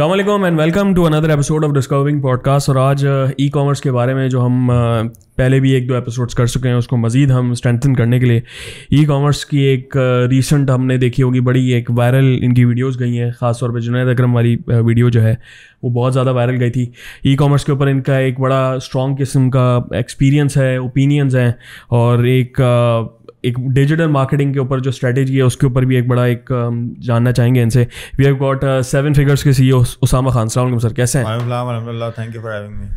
अल्लाम and welcome to another episode of discovering podcast और आज ई uh, कॉमर्स के बारे में जो हम uh, पहले भी एक दो एपिसोड्स कर चुके हैं उसको मज़ीद हम स्ट्रेंथन करने के लिए ई कॉमर्स की एक रिसेंट uh, हमने देखी होगी बड़ी एक वायरल इनकी वीडियोज़ गई हैं ख़ासतौर पर जुनेद अक्रम वाली वीडियो uh, जो है वो बहुत ज़्यादा वायरल गई थी ई कॉमर्स के ऊपर इनका एक बड़ा स्ट्रॉन्ग किस्म का एक्सपीरियंस है ओपिनियंस हैं और एक uh, एक डिजिटल मार्केटिंग के ऊपर जो स्ट्रेटेजी है उसके ऊपर भी एक बड़ा एक um, जानना चाहेंगे इनसे we have got seven figures के e सीईओ उसामा खान सलाम सर कैसे हैं thank you for having me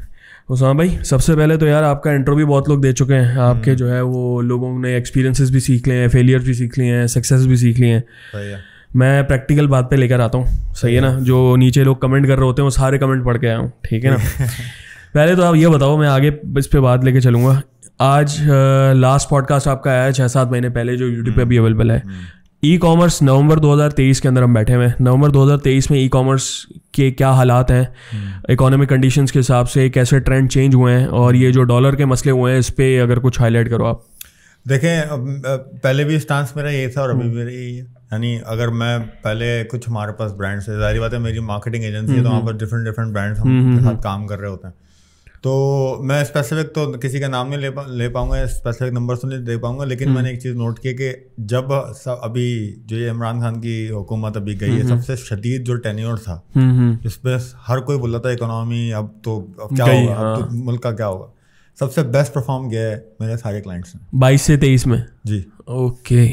Usama भाई सबसे पहले तो यार आपका इंटरव्यू भी बहुत लोग दे चुके हैं आपके हम्म। जो है वो लोगों ने एक्सपीरियंसेस भी सीख लिए हैं फेलियर भी सीख लिए हैं सक्सेस भी सीख लिए हैं मैं प्रैक्टिकल बात पे लेकर आता हूँ सही है ना जो नीचे लोग कमेंट कर रहे होते हैं वो सारे कमेंट पढ़ के आया हूँ ठीक है ना पहले तो आप ये बताओ मैं आगे इस पर बात लेके चलूँगा आज लास्ट uh, पॉडकास्ट आपका आया है छः सात महीने पहले जो यूट्यूब पे हम्म। भी अवेलेबल है ई हम्म। कॉमर्स नवंबर 2023 के अंदर हम बैठे हुए हैं नवंबर 2023 में ई कॉमर्स के क्या हालात हैं इकोनॉमिक हम्म। कंडीशंस के हिसाब से कैसे ट्रेंड चेंज हुए हैं और ये जो डॉलर के मसले हुए हैं इस पर अगर कुछ हाईलाइट करो आप देखें पहले भी स्टांस मेरा ये था और अभी मेरा यही है यानी अगर मैं पहले कुछ हमारे पास ब्रांड्स है जारी बात है मेरी मार्केटिंग एजेंसी है तो वहाँ पर डिफरेंट डिफरेंट ब्रांड्स हम साथ काम कर रहे होते हैं तो मैं स्पेसिफिक तो किसी का नाम नहीं ले पा ले पाऊंगा स्पेसिफिक नंबर तो नहीं दे पाऊंगा लेकिन हम्म। मैंने एक चीज़ नोट की कि जब सब अभी जो ये इमरान खान की हुकूमत अभी गई है सबसे शदीद जो टेन्योर था जिसमें हर कोई बोला था इकोनॉमी अब तो अब क्या होगा हाँ। अब तो हाँ। मुल्क का क्या होगा सबसे बेस्ट परफॉर्म गया है मेरे सारे क्लाइंट्स ने बाईस से तेईस में जी ओके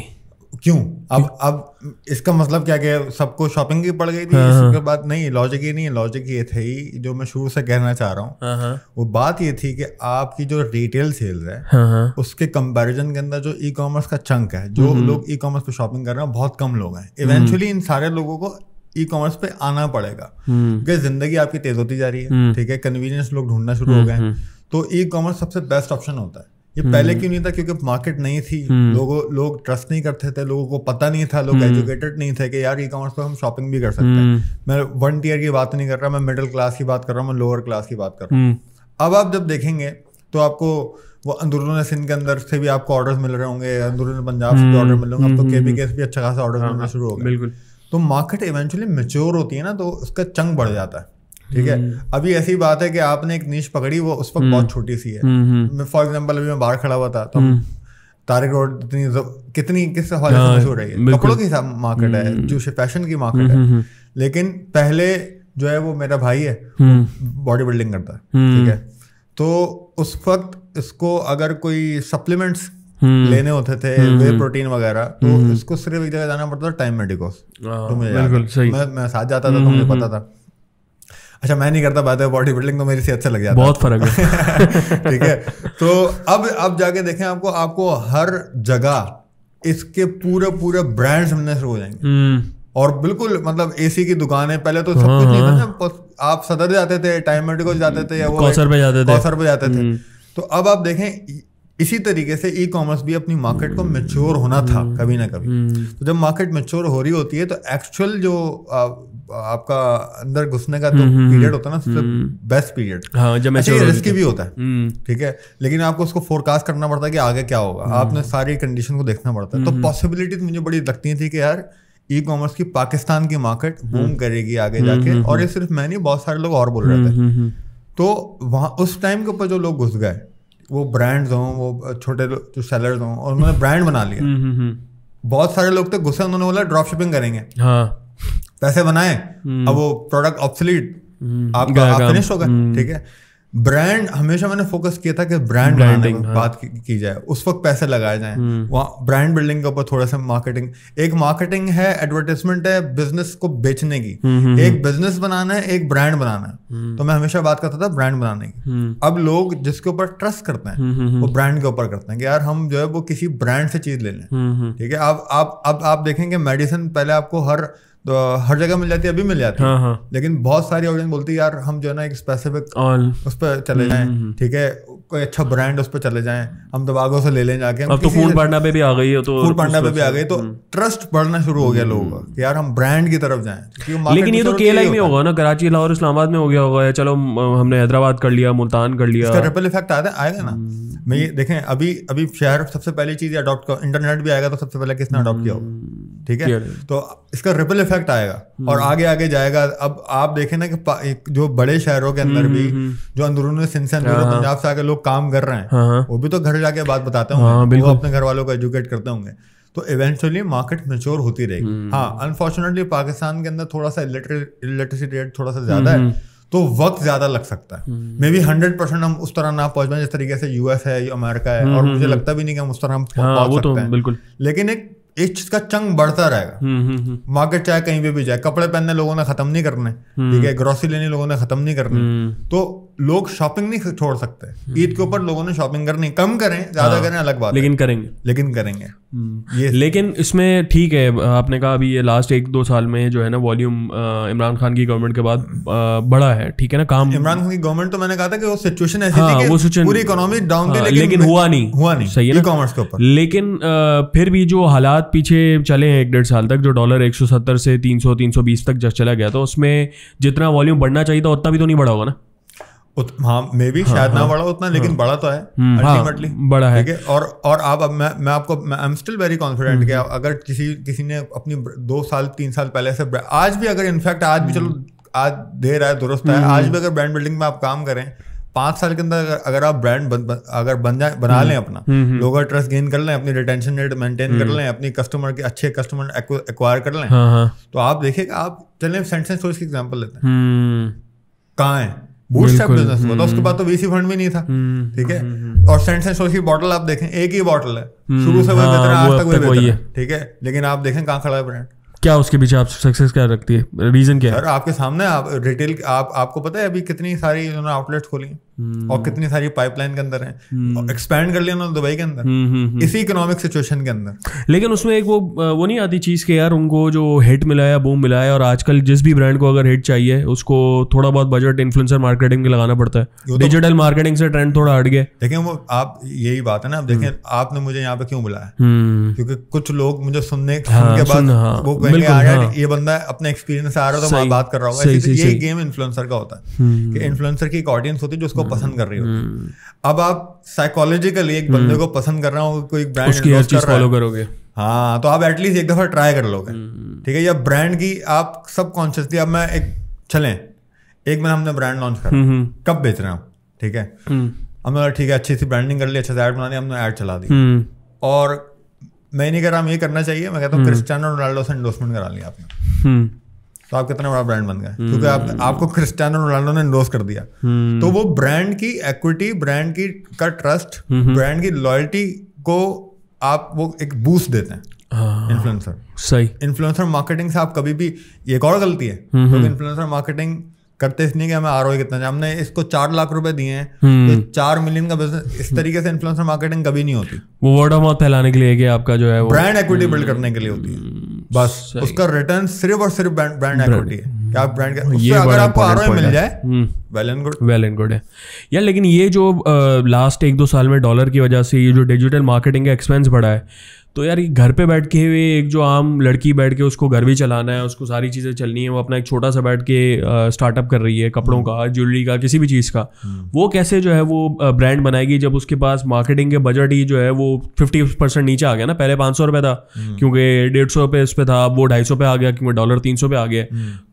क्यों अब अब इसका मतलब क्या क्या सबको शॉपिंग की पड़ गई थी हाँ। इसके हाँ। बाद नहीं लॉजिक ही नहीं है लॉजिक ये थी जो मैं शुरू से कहना चाह रहा हूँ हाँ, हाँ। वो बात ये थी कि आपकी जो रिटेल सेल्स है उसके कंपैरिजन के अंदर जो ई कॉमर्स का चंक है जो हम्म, हम्म। लोग ई कॉमर्स पे शॉपिंग कर रहे हैं बहुत कम लोग हैं इवेंचुअली इन सारे लोगों को ई कॉमर्स पे आना पड़ेगा हम्म। क्योंकि जिंदगी आपकी तेज होती जा रही है ठीक है कन्वीनियंस लोग ढूंढना शुरू हो गए तो ई कॉमर्स सबसे बेस्ट ऑप्शन होता है ये पहले हम्म। क्यों नहीं था क्योंकि मार्केट नहीं थी हम्म। लोगों लोग ट्रस्ट नहीं करते थे लोगों को पता नहीं था लोग एजुकेटेड हम्म। नहीं थे कि यार ई कॉमर्स पर हम शॉपिंग भी कर सकते हैं मैं वन टीयर की बात नहीं कर रहा मैं मिडिल क्लास की बात कर रहा हूँ मैं लोअर क्लास की बात कर रहा हूँ अब आप जब देखेंगे तो आपको वो अंदरून सिंध के अंदर से भी आपको ऑर्डर मिल रहे होंगे अंदरून पंजाब से भी ऑर्डर मिल रहे होंगे अब केबी के भी अच्छा खासा ऑर्डर हाँ, मिलना हाँ। शुरू होगा बिल्कुल तो मार्केट इवेंचुअली मेच्योर होती है ना तो उसका चंग बढ़ जाता है ठीक है हम्म। अभी ऐसी बात है कि आपने एक नीच पकड़ी वो उस वक्त बहुत हम्म। छोटी सी है फॉर एग्जाम्पल हम्म, अभी मैं बाहर खड़ा हुआ था तो तारिक रोड इतनी कितनी किस हवाले से हाँ, मशहूर है कपड़ों की मार्केट है जो फैशन की मार्केट है लेकिन पहले जो है वो मेरा भाई है बॉडी बिल्डिंग करता है ठीक है तो उस वक्त इसको अगर कोई सप्लीमेंट्स लेने होते थे वे प्रोटीन वगैरह तो इसको सिर्फ एक जगह जाना पड़ता था टाइम हाँ। मेडिकोस तो मैं, मैं साथ जाता था तो मुझे पता था अच्छा मैं नहीं करता बातें बॉडी बिल्डिंग तो मेरी सेहत से अच्छा लग जाता बहुत फर्क है ठीक है तो अब अब जाके देखें आपको आपको हर जगह इसके पूरे पूरे ब्रांड्स हमने शुरू हो जाएंगे हम्म। और बिल्कुल मतलब एसी की दुकान है पहले तो सब हाँ, कुछ नहीं था हाँ। आप सदर जाते थे टाइम मेडिकल जाते थे या वो कौसर पे जाते थे कौसर पे जाते थे हम्म। तो अब आप देखें इसी तरीके से ई कॉमर्स भी अपनी मार्केट को मेच्योर होना था हम्म, कभी ना कभी हम्म। तो जब मार्केट मेच्योर हो रही होती है तो एक्चुअल जो आपका अंदर घुसने का तो पीरियड हम्म, होता है ना सबसे बेस्ट पीरियड हाँ, अच्छा रिस्की भी होता है ठीक है लेकिन आपको उसको फोरकास्ट करना पड़ता है कि आगे क्या होगा आपने सारी कंडीशन को देखना पड़ता है तो पॉसिबिलिटीज मुझे बड़ी लगती थी कि यार ई कॉमर्स की पाकिस्तान की मार्केट बूम करेगी आगे जाके और ये सिर्फ मैं नहीं बहुत सारे लोग और बोल रहे थे तो वहाँ उस टाइम के ऊपर जो लोग घुस गए वो ब्रांड्स हों वो छोटे जो सेलर्स हों और उन्होंने ब्रांड बना लिया हम्म, हम्म, हम्म। बहुत सारे लोग तो गुस्से उन्होंने बोला ड्रॉप शिपिंग करेंगे हाँ पैसे बनाए अब वो प्रोडक्ट ऑप्सलीट आपका फिनिश होगा ठीक है ब्रांड हमेशा मैंने फोकस किया था कि ब्रांड ब्रांडिंग हाँ। बात की, की जाए उस वक्त पैसे लगाए जाए हम्म। वहाँ ब्रांड बिल्डिंग के ऊपर थोड़ा सा मार्केटिंग एक मार्केटिंग है एडवर्टाइजमेंट है बिजनेस को बेचने की हम्म, हम्म, एक बिजनेस बनाना है एक ब्रांड बनाना है तो मैं हमेशा बात करता था ब्रांड बनाने की अब लोग जिसके ऊपर ट्रस्ट करते हैं वो ब्रांड के ऊपर करते हैं कि यार हम जो है वो किसी ब्रांड से चीज ले लें ठीक है आप अब आप देखेंगे मेडिसिन पहले आपको हर तो हर जगह मिल जाती है अभी मिल जाती है हाँ हाँ। लेकिन बहुत सारी ऑडियंस बोलती है यार हम जो है ना एक स्पेसिफिक उस पर चले जाएं हम्म, हम्म। ठीक है कोई अच्छा ब्रांड उस पर चले जाएं हम दबागों तो से ले लें जाके अब तो फूड पांडा पे भी आ गई है तो फूड पांडा पे भी आ गई तो ट्रस्ट हम्म। बढ़ना शुरू हो गया लोगों का यार हम ब्रांड की तरफ जाएं लेकिन ये तो के में होगा ना कराची लाहौर इस्लामाबाद में हो गया होगा या चलो हमने हैदराबाद कर लिया मुल्तान कर लिया ट्रिपल इफेक्ट आता है आएगा ना मैं देखें अभी अभी शहर सबसे पहली चीज अडॉप्ट इंटरनेट भी आएगा तो सबसे पहले किसने अडॉप्ट किया होगा ठीक है तो इसका रिपल इफेक्ट आएगा हम्म। और आगे आगे जाएगा अब आप देखें ना कि जो बड़े शहरों के अंदर हम्म, भी हम्म, जो अंदरूनी हाँ। पंजाब से आके लोग काम कर रहे हैं हाँ, हाँ। वो भी तो घर जाके बात बताते होंगे वो अपने घर वालों को एजुकेट करते होंगे तो इवेंचुअली मार्केट मेच्योर होती रहेगी हाँ अनफॉर्चुनेटली पाकिस्तान के अंदर थोड़ा सा इलेक्ट्रिसिटी रेट थोड़ा सा ज्यादा है तो वक्त ज्यादा लग सकता है मे बी हंड्रेड परसेंट हम उस तरह ना पहुंच पाए जिस तरीके से यूएस है अमेरिका है और मुझे लगता भी नहीं कि हम उस तरह हम पहुंच तो सकते हैं बिल्कुल लेकिन एक इस चीज का चंग बढ़ता रहेगा हम्म, हम्म, हम्म। मार्केट चाहे कहीं पे भी जाए कपड़े पहनने लोगों ने खत्म नहीं करने ठीक है ग्रोसरी लेने लोगों ने खत्म नहीं करने तो लोग शॉपिंग नहीं छोड़ सकते ईद के ऊपर लोगों ने शॉपिंग करनी कम करें ज्यादा हाँ। करें अलग बात लेकिन करेंगे लेकिन करेंगे हम्म। लेकिन इसमें ठीक है आपने कहा अभी ये लास्ट एक दो साल में जो है ना वॉल्यूम इमरान खान की गवर्नमेंट के बाद बढ़ा है ठीक है ना काम इमरान खान की गवर्नमेंट तो मैंने कहा था कि वो सिचुएशन ऐसी हाँ, थी कि वो पूरी इकोनॉमी डाउन हाँ, लेकिन, लेकिन हुआ नहीं हुआ नहीं सही है कॉमर्स के ऊपर लेकिन आ, फिर भी जो हालात पीछे चले हैं एक डेढ़ साल तक जो डॉलर एक से तीन सौ तक जब चला गया तो उसमें जितना वॉल्यूम बढ़ना चाहिए था उतना भी तो नहीं बढ़ा होगा ना हाँ मे भी हाँ, शायद हाँ, ना बड़ा उतना हाँ। लेकिन बड़ा तो है अल्टीमेटली हम्म, हाँ, बड़ा है और और आप अब मैं मैं आपको I am still very confident कि हम्म। अगर किसी किसी ने अपनी दो साल तीन साल पहले से आज भी अगर इनफैक्ट आज भी हम्म। चलो आज देर है दुरुस्त है आज भी अगर ब्रांड बिल्डिंग में आप काम करें पांच साल के अंदर अगर आप ब्रांड अगर बन जाए बना लें अपना लोगों ट्रस्ट गेन कर लें अपनी रिटेंशन रेट मेंटेन कर लें अपनी कस्टमर के अच्छे कस्टमर एक्वायर कर लें तो आप देखिएगा आप चलें सेंट एग्जाम्पल लेते हैं कहाँ है तो उसके हम्म। बाद तो वीसी फंड भी नहीं था हम्म, हम्म, ठीक है और सेंट सेंसोल की बॉटल आप देखें एक ही बॉटल है शुरू से हाँ, आज तक वही है ठीक है लेकिन आप देखें कहाँ खड़ा है ब्रांड क्या उसके पीछे आप सक्सेस क्या रखती है रीजन क्या है सर आपके सामने आप रिटेल आप आपको पता है अभी कितनी सारी उन्होंने आउटलेट्स खोली हैं और कितनी सारी पाइपलाइन के अंदर है एक्सपैंड हम्म। कर लिया उन्होंने दुबई के अंदर हम्म, हम्म, इसी इकोनॉमिक सिचुएशन के अंदर लेकिन उसमें एक वो वो नहीं आती चीज़ के यार उनको जो हिट मिला है बूम मिला है और आजकल जिस भी ब्रांड को अगर हिट चाहिए उसको थोड़ा बहुत बजट इन्फ्लुएंसर मार्केटिंग में लगाना पड़ता है डिजिटल मार्केटिंग तो- से ट्रेंड थोड़ा हट गया देखें वो आप यही बात है ना आप देखें आपने मुझे यहाँ पे क्यों बुलाया क्योंकि कुछ लोग मुझे सुनने हाँ, के बाद हाँ। वो हाँ। ये बंदा अपने एक्सपीरियंस से आ रहा था तो बात कर रहा हूँ ये गेम इन्फ्लुएंसर का होता है कि इन्फ्लुएंसर की एक ऑडियंस होती है जो उसको को पसंद कर रही होती हम्म। अब आप साइकोलॉजिकली एक बंदे हम्म। को पसंद कर रहा हो कोई ब्रांड फॉलो करोगे हाँ तो आप एटलीस्ट एक दफा ट्राई कर लोगे हम्म। ठीक है या ब्रांड की आप सब कॉन्शियसली अब मैं एक चलें एक महीना हमने ब्रांड लॉन्च कर कब बेच रहे हूँ ठीक है हमने ठीक है अच्छी सी ब्रांडिंग कर ली अच्छा सा ऐड दिया हमने ऐड चला दी और मैं नहीं कह रहा हम ये करना चाहिए मैं कहता हूँ क्रिस्टियानो रोनाल्डो से एंडोसमेंट करा लिया आपने तो आप कितना बड़ा ब्रांड बन गए क्योंकि आप hmm. आपको क्रिस्टियानो रोनाल्डो ने इंडोर्स कर दिया hmm. तो वो ब्रांड की एक्विटी ब्रांड की का ट्रस्ट ब्रांड hmm. की लॉयल्टी को आप वो एक बूस्ट देते हैं इन्फ्लुएंसर हाँ। सही इन्फ्लुएंसर मार्केटिंग से आप कभी भी एक और गलती है क्योंकि इन्फ्लुएंसर मार्केटिंग करते इसलिए कि हमें आर कितना चाहिए हमने इसको चार लाख रुपए दिए हैं तो चार मिलियन का बिजनेस इस तरीके से इन्फ्लुएंसर मार्केटिंग कभी नहीं होती वो वर्ड ऑफ माउथ फैलाने के लिए आपका जो है ब्रांड एक्विटी बिल्ड करने के लिए होती है बस उसका रिटर्न सिर्फ और सिर्फ ब्रांड इक्विटी है कि आप ब्रांड अगर आपको मिल जाए well and good well and good है यार लेकिन ये जो लास्ट एक दो साल में डॉलर की वजह से ये जो डिजिटल मार्केटिंग का एक्सपेंस बढ़ा है तो यार ये घर पे बैठ के हुए एक जो आम लड़की बैठ के उसको घर भी चलाना है उसको सारी चीज़ें चलनी है वो अपना एक छोटा सा बैठ के स्टार्टअप कर रही है कपड़ों हम्म। का ज्वेलरी का किसी भी चीज़ का हम्म। वो कैसे जो है वो ब्रांड बनाएगी जब उसके पास मार्केटिंग के बजट ही जो है वो फिफ्टी परसेंट नीचे आ गया ना पहले पाँच सौ रुपये था हम्म। क्योंकि डेढ़ सौ रुपये उस पर था वो ढाई सौ पे आ गया क्योंकि डॉलर तीन सौ पे आ गया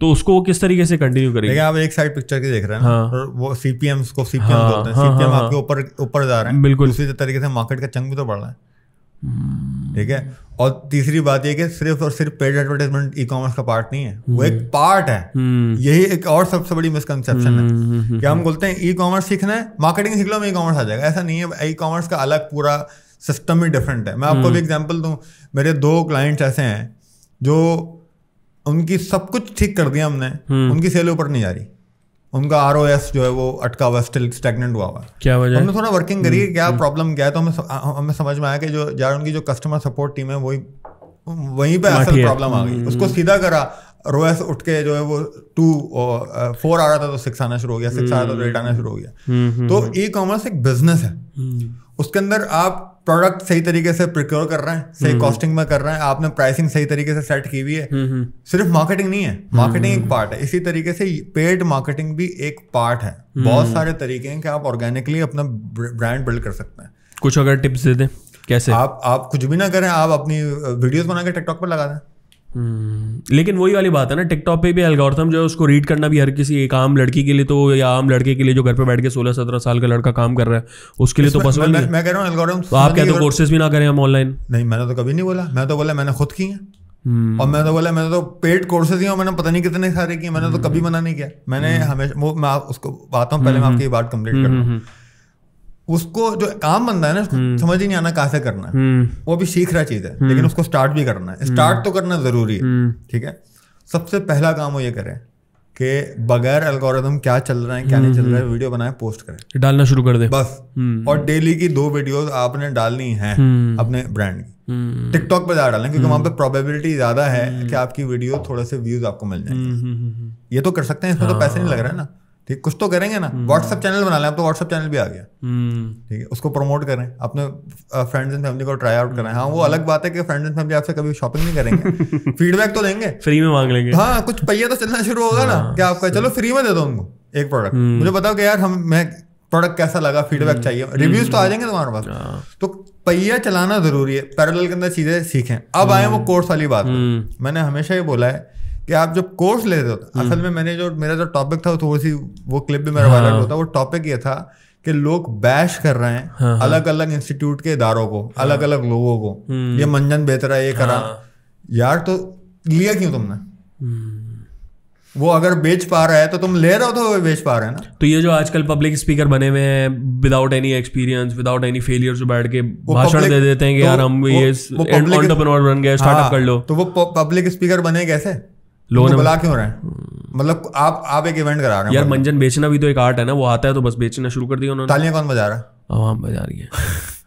तो उसको वो किस तरीके से कंटिन्यू करेगी आप एक साइड पिक्चर के देख रहे हैं हाँ। वो सीपीएम को सीपीएम हाँ, बोलते हाँ, आपके ऊपर ऊपर जा रहे हैं बिल्कुल उसी तरीके से मार्केट का चंग भी तो बढ़ रहा है ठीक है और तीसरी बात यह कि सिर्फ और सिर्फ पेड एडवर्टाइजमेंट ई कॉमर्स का पार्ट नहीं है वो एक पार्ट हम्म। है हम्म। यही एक और सबसे बड़ी मिसकनसेप्शन है हम्म, कि हम बोलते हैं ई कॉमर्स सीखना है मार्केटिंग सीख लो ई कॉमर्स आ जाएगा ऐसा नहीं है ई कॉमर्स का अलग पूरा सिस्टम ही डिफरेंट है मैं आपको भी एग्जाम्पल दूँ मेरे दो क्लाइंट्स ऐसे हैं जो उनकी सब कुछ ठीक कर दिया हमने उनकी सेल ऊपर नहीं जा रही उनका आर जो है वो अटका हुआ स्टिल स्टेगनेंट हुआ हुआ क्या वजह हमने थोड़ा वर्किंग करी हम्म, क्या प्रॉब्लम हम्म। क्या है तो हमें हमें समझ में आया कि जो यार उनकी जो कस्टमर सपोर्ट टीम है वही वहीं पे असल प्रॉब्लम आ गई हम्म, उसको सीधा करा रोएस उठ के जो है वो टू फोर आ रहा था तो सिक्स आना शुरू हो गया सिक्स आ रहा था तो एट आना शुरू हो गया तो ई कॉमर्स एक बिजनेस है उसके अंदर आप प्रोडक्ट सही तरीके से प्रिक्योर कर रहे हैं सही कॉस्टिंग हम्म। में कर रहे हैं आपने प्राइसिंग सही तरीके से सेट की हुई है हम्म, हम्म। सिर्फ मार्केटिंग नहीं है मार्केटिंग एक पार्ट है इसी तरीके से पेड मार्केटिंग भी एक पार्ट है बहुत सारे तरीके हैं कि आप ऑर्गेनिकली अपना ब्रांड बिल्ड कर सकते हैं कुछ अगर टिप्स दे दें कैसे आप आप कुछ भी ना करें आप अपनी वीडियोस बना के टिकटॉक पर लगा दें हम्म, लेकिन वही वाली बात है ना टिकटॉक पे भी एल्गोरिथम जो है उसको रीड करना भी हर किसी एक आम लड़की के लिए तो या आम लड़के के लिए जो घर पे बैठ के सोलह सत्रह साल का लड़का काम कर रहा है उसके लिए तो पॉसिबल मैं, मैं, मैं कह रहा हूँ तो आप कहते हो कोर्सेज भी ना करें हम ऑनलाइन नहीं मैंने तो कभी नहीं बोला मैं तो बोला मैंने खुद की है हम्म। और मैं तो बोला मैंने तो पेड कोर्सेज ही मैंने पता नहीं कितने सारे किए मैंने तो कभी हम्म। मना नहीं किया मैंने हमेशा वो मैं उसको बात हूँ पहले मैं आपकी बात कंप्लीट कर रहा हूँ उसको जो काम बनता है ना हम्म। समझ ही नहीं आना कहाँ से करना है हम्म। वो भी सीख रहा चीज है हम्म। लेकिन उसको स्टार्ट भी करना है स्टार्ट तो करना जरूरी है ठीक है सबसे पहला काम वो ये करे कि बगैर एल्गोरिदम क्या चल रहा है क्या नहीं चल रहा है वीडियो बनाए पोस्ट करें डालना शुरू कर दे बस और डेली की दो वीडियोस आपने डालनी है अपने ब्रांड की टिकटॉक पर ज्यादा डालें क्योंकि वहां पर प्रोबेबिलिटी ज्यादा है कि आपकी वीडियो थोड़े से व्यूज आपको मिल जाएंगे ये तो कर सकते हैं इसमें तो हाँ। पैसे नहीं लग रहा है ना ठीक कुछ तो करेंगे ना व्हाट्सअप हम्म। चैनल बना लें तो व्हाट्सअप चैनल भी आ गया हम्म। ठीक है उसको प्रमोट करें अपने फ्रेंड्स एंड फैमिली को ट्राई आउट करें हाँ वो हम्म। अलग बात है कि फ्रेंड्स एंड फैमिली आपसे कभी शॉपिंग नहीं करेंगे फीडबैक तो देंगे फ्री में मांग लेंगे हाँ कुछ पहिया तो चलना शुरू होगा ना हाँ, कि आपका चलो फ्री में दे दो उनको एक प्रोडक्ट मुझे बताओ कि यार हम मैं प्रोडक्ट कैसा लगा फीडबैक चाहिए रिव्यूज तो आ जाएंगे तुम्हारे पास हाँ। तो पहिया चलाना जरूरी है पैरेलल के अंदर चीजें सीखें अब आए वो कोर्स वाली बात मैंने हमेशा ये बोला है कि आप जब कोर्स ले रहे हो हम्म। असल में मैंने जो मेरा जो टॉपिक था थोड़ी सी वो क्लिप भी मेरा वायरल हाँ। होता वो टॉपिक ये था कि लोग बैश कर रहे हैं अलग अलग इंस्टीट्यूट के इदारों को हाँ। अलग अलग लोगों को हम्म। ये मंजन बेहतर है ये करा हाँ। यार तो लिया क्यों तुमने हम्म। वो अगर बेच पा रहा है तो तुम ले रहे हो तो वो बेच पा रहे हैं ना तो ये जो आजकल पब्लिक स्पीकर बने हुए हैं without any experience without any failure जो बैठ के भाषण दे देते हैं कि तो यार हम ये एंटरप्रेन्योर बन गए स्टार्टअप कर लो तो वो पब्लिक स्पीकर बने कैसे लोन बुला क्यों रहे हैं हम्म। मतलब आप आप एक इवेंट करा रहे हैं यार मंजन बेचना भी तो एक आर्ट है ना वो आता है तो बस बेचना शुरू कर दिया उन्होंने तालियां कौन बजा रहा है आवाम बजा रही है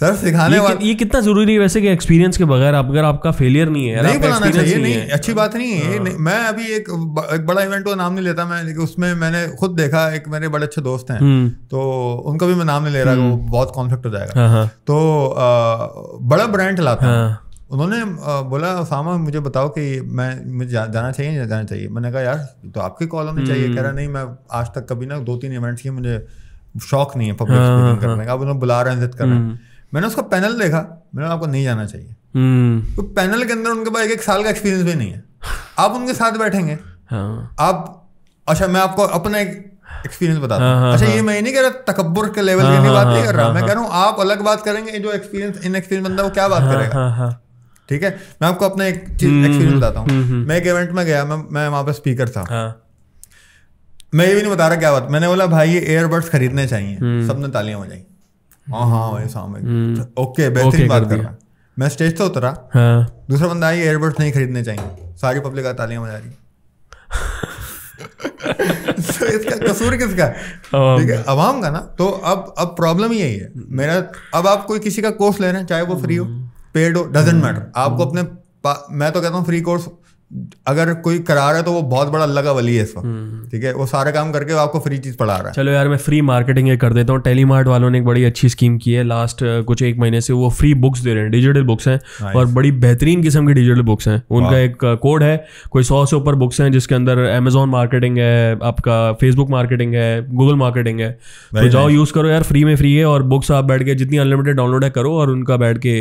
सर सिखाने वाला ये कितना जरूरी है वैसे कि एक्सपीरियंस के बगैर आप अगर आपका फेलियर नहीं है नहीं बनाना चाहिए नहीं, नहीं अच्छी बात नहीं है हाँ। नहीं, मैं अभी एक, एक बड़ा इवेंट का नाम नहीं लेता मैं उसमें मैंने खुद देखा एक मेरे बड़े अच्छे दोस्त हैं हम्म। तो उनका भी मैं नाम नहीं ले रहा वो हम्म। बहुत कॉन्फ्लिक्ट हो जाएगा हाँ, हाँ। तो बड़ा ब्रांड चलाता है उन्होंने बोला उसामा मुझे बताओ कि मैं मुझे जाना चाहिए नहीं जाना चाहिए मैंने कहा यार तो आपके कॉलम में चाहिए हम्म। कह रहा नहीं मैं आज तक कभी ना दो तीन इवेंट्स की मुझे शौक नहीं है पब्लिक स्पीकिंग हाँ, हाँ। करने का अब उन्होंने बुला रहे हैं जिद कर रहे हैं हम्म। मैंने उसका पैनल देखा मैंने आपको नहीं जाना चाहिए हम्म। तो पैनल के अंदर उनके पास एक एक साल का एक्सपीरियंस भी नहीं है आप उनके साथ बैठेंगे हाँ। आप अच्छा मैं आपको अपना एक एक्सपीरियंस बता हाँ, अच्छा ये मैं नहीं कह रहा तकबर के लेवल की बात नहीं कर रहा मैं कह रहा हूँ आप अलग बात करेंगे जो एक्सपीरियंस इन एक्सपीरियंस बंदा वो क्या बात करेगा ठीक है मैं आपको अपना एक चीज हम्म, एक्सपीरियंस हम्म, बताता हूँ हम्म, मैं एक इवेंट में गया मैं मैं वहाँ पे स्पीकर था हाँ। मैं ये भी नहीं बता रहा क्या बात मैंने बोला भाई ये एयरबड्स खरीदने चाहिए सबने तालियां हो हाँ हाँ भाई सामने ओके बेहतरीन बात कर रहा मैं स्टेज तो उतरा हाँ। दूसरा बंदा आई एयरबड्स नहीं खरीदने चाहिए सारी पब्लिक का तालियां बजा रही so, तो इसका कसूर किसका ठीक है अवाम का ना तो अब अब प्रॉब्लम यही है मेरा अब आप कोई किसी का कोर्स ले रहे हैं चाहे वो फ्री हो पेड डजेंट मैटर hmm. आपको hmm. अपने मैं तो कहता हूँ फ्री कोर्स अगर कोई करा रहा है तो वो बहुत बड़ा लगा वाली है इस वक्त हम्म, हम्म। ठीक है वो सारा काम करके वो आपको फ्री चीज पढ़ा रहा है चलो यार मैं फ्री मार्केटिंग ये कर देता हूँ टेलीमार्ट वालों ने एक बड़ी अच्छी स्कीम की है लास्ट कुछ एक महीने से वो फ्री बुक्स दे रहे हैं डिजिटल बुक्स हैं और बड़ी बेहतरीन किस्म की डिजिटल बुक्स हैं उनका एक कोड है कोई सौ से ऊपर बुक्स हैं जिसके अंदर अमेजोन मार्केटिंग है आपका फेसबुक मार्केटिंग है गूगल मार्केटिंग है तो जाओ यूज करो यार फ्री में फ्री है और बुक्स आप बैठ के जितनी अनलिमिटेड डाउनलोड है करो और उनका बैठ के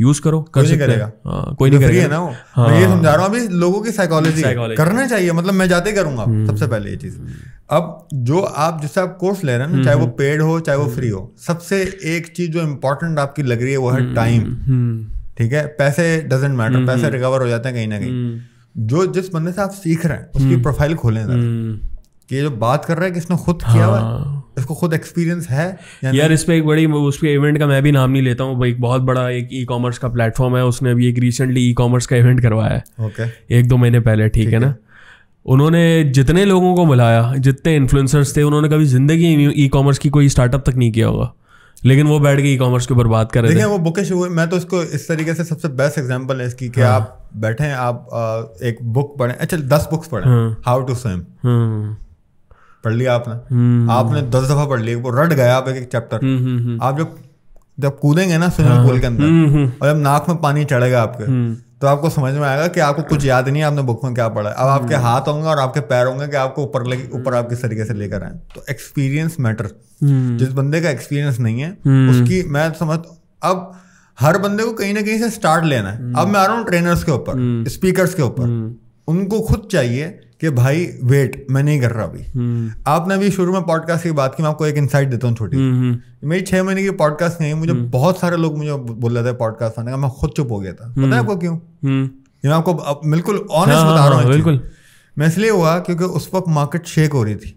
यूज करो कर सकते हैं हाँ, कोई नहीं करेगा ना हाँ। ये समझा रहा हूँ अभी लोग लोगों की साइकोलॉजी करना चाहिए मतलब मैं जाते करूंगा हम्म। सबसे पहले ये चीज अब जो आप जिससे आप कोर्स ले रहे हैं हम्म, चाहे वो पेड हम्म। हो चाहे वो फ्री हो सबसे एक चीज जो इम्पोर्टेंट आपकी लग रही है वो है टाइम ठीक है पैसे डजेंट मैटर पैसे रिकवर हो जाते हैं कहीं ना कहीं जो जिस बंदे से आप सीख रहे हैं उसकी प्रोफाइल खोलें कि जो बात कर रहा है कि इसने खुद हाँ। किया हुआ हाँ। इसको खुद एक्सपीरियंस है या यार इस पर एक बड़ी उस पर इवेंट का मैं भी नाम नहीं लेता हूँ एक बहुत बड़ा एक ई कॉमर्स का प्लेटफॉर्म है उसने अभी एक रिसेंटली ई कॉमर्स का इवेंट करवाया है okay. एक दो महीने पहले ठीक, है ना उन्होंने जितने लोगों को बुलाया जितने इन्फ्लुएंसर्स थे उन्होंने कभी जिंदगी ई कॉमर्स की कोई स्टार्टअप तक नहीं किया होगा लेकिन वो बैठ के ई कॉमर्स के ऊपर बात कर रहे थे वो बुकिश हुए मैं तो इसको इस तरीके से सबसे बेस्ट एग्जाम्पल है इसकी कि हाँ। आप बैठे आप एक बुक पढ़ें अच्छा दस बुक्स पढ़ें हाउ टू स्विम पढ़ लिया आपने हम्म। आपने दस दफा पढ़ लिया वो रट गया आप एक चैप्टर हम्म, हम्म, आप जब जब कूदेंगे ना स्विमिंग हाँ, पूल हाँ। के अंदर और जब नाक में पानी चढ़ेगा आपके तो आपको समझ में आएगा कि आपको कुछ याद नहीं है आपने बुक में क्या पढ़ा है अब आपके हाथ होंगे और आपके पैर होंगे कि आपको ऊपर ले ऊपर आप किस तरीके से लेकर आए तो एक्सपीरियंस मैटर जिस बंदे का एक्सपीरियंस नहीं है उसकी मैं समझ अब हर बंदे को कहीं ना कहीं से स्टार्ट लेना है अब मैं आ रहा हूँ ट्रेनर्स के ऊपर स्पीकर के ऊपर उनको खुद चाहिए कि भाई वेट मैं नहीं कर रहा अभी हम्म। आपने अभी शुरू में पॉडकास्ट की बात की मैं आपको एक इंसाइट देता हूँ छोटी हम्म, हम्म। मेरी छह महीने की पॉडकास्ट नहीं मुझे बहुत सारे लोग मुझे बोल रहे थे पॉडकास्ट आने का मैं खुद चुप हो गया था पता है आपको क्यों ये मैं आपको बिल्कुल ऑनेस्ट हाँ, बता रहा हाँ, हूँ बिल्कुल मैं इसलिए हुआ क्योंकि उस वक्त मार्केट शेक हो रही थी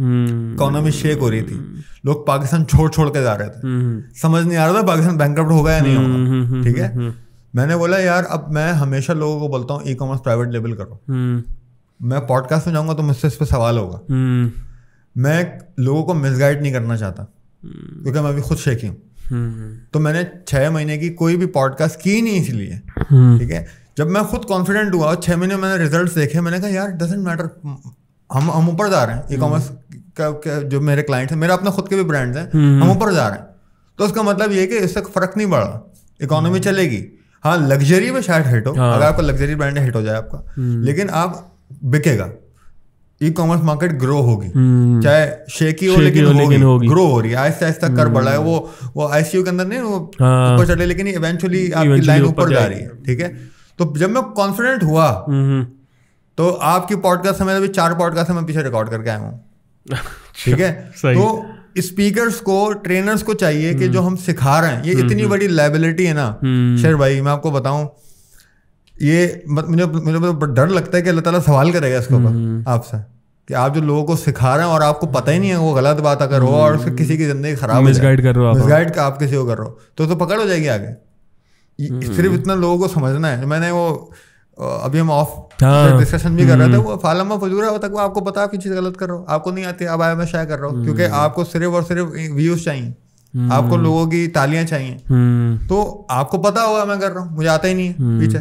इकोनॉमी शेक हो रही थी लोग पाकिस्तान छोड़ छोड़ के जा रहे थे समझ नहीं आ रहा था पाकिस्तान बैंक होगा या नहीं होगा ठीक है मैंने बोला यार अब मैं हमेशा लोगों को बोलता हूँ ई कॉमर्स प्राइवेट लेवल करो मैं पॉडकास्ट में जाऊंगा तो मुझसे इस पर सवाल होगा हम्म। मैं लोगों को मिसगाइड नहीं करना चाहता हम्म। क्योंकि मैं अभी खुद शेखी हूँ हम्म, तो मैंने छः महीने की कोई भी पॉडकास्ट की नहीं इसलिए ठीक है जब मैं खुद कॉन्फिडेंट हुआ और छः महीने मैंने रिजल्ट देखे मैंने कहा यार डजेंट मैटर हम हम ऊपर जा रहे हैं ई कॉमर्स का, जो मेरे क्लाइंट्स हैं मेरा अपने खुद के भी ब्रांड्स हैं हम ऊपर जा रहे हैं तो उसका मतलब ये कि इससे फर्क नहीं रहा इकोनॉमी चलेगी हाँ लग्जरी में शायद हिट हो हाँ। अगर आपका लग्जरी ब्रांड हिट हो जाए आपका लेकिन आप बिकेगा ई कॉमर्स मार्केट ग्रो होगी हम्म। चाहे शेकी हो लेकिन, होगी, ग्रो हो रही है आहिस्ता आहिस्ता कर बढ़ा है हम्म। वो वो आईसीयू के अंदर नहीं वो हाँ। ऊपर चले लेकिन इवेंचुअली आपकी लाइन ऊपर जा रही है ठीक है तो जब मैं कॉन्फिडेंट हुआ हम्म। तो आपकी पॉडकास्ट समय अभी चार पॉडकास्ट मैं पीछे रिकॉर्ड करके आया हूँ ठीक है तो स्पीकर्स को ट्रेनर्स को चाहिए कि जो हम सिखा रहे हैं ये इतनी बड़ी लाइबिलिटी है ना शेर भाई मैं आपको बताऊं ये मुझे मुझे डर लगता है कि अल्लाह ताला सवाल करेगा इसके ऊपर हम्म। आपसे कि आप जो लोगों को सिखा रहे हैं और आपको पता ही नहीं है वो गलत बात अगर हो और फिर किसी की जिंदगी खराब मिसगाइड कर रहे हो मिसगाइड का आप किसी को कर रहे हो तो तो पकड़ हो जाएगी आगे हम्म। सिर्फ इतना लोगों को समझना है मैंने वो अभी हम ऑफ डिस्कशन हाँ। भी कर रहे थे हम्म। वो फालमा फजूरा हो तक वो आपको पता आपकी चीज़ गलत कर रहा हो आपको नहीं आती अब आया मैं शायद कर रहा हूँ क्योंकि आपको सिर्फ और सिर्फ व्यूज चाहिए आपको लोगों की तालियां चाहिए तो आपको पता होगा मैं कर रहा हूँ मुझे आता ही नहीं है पीछे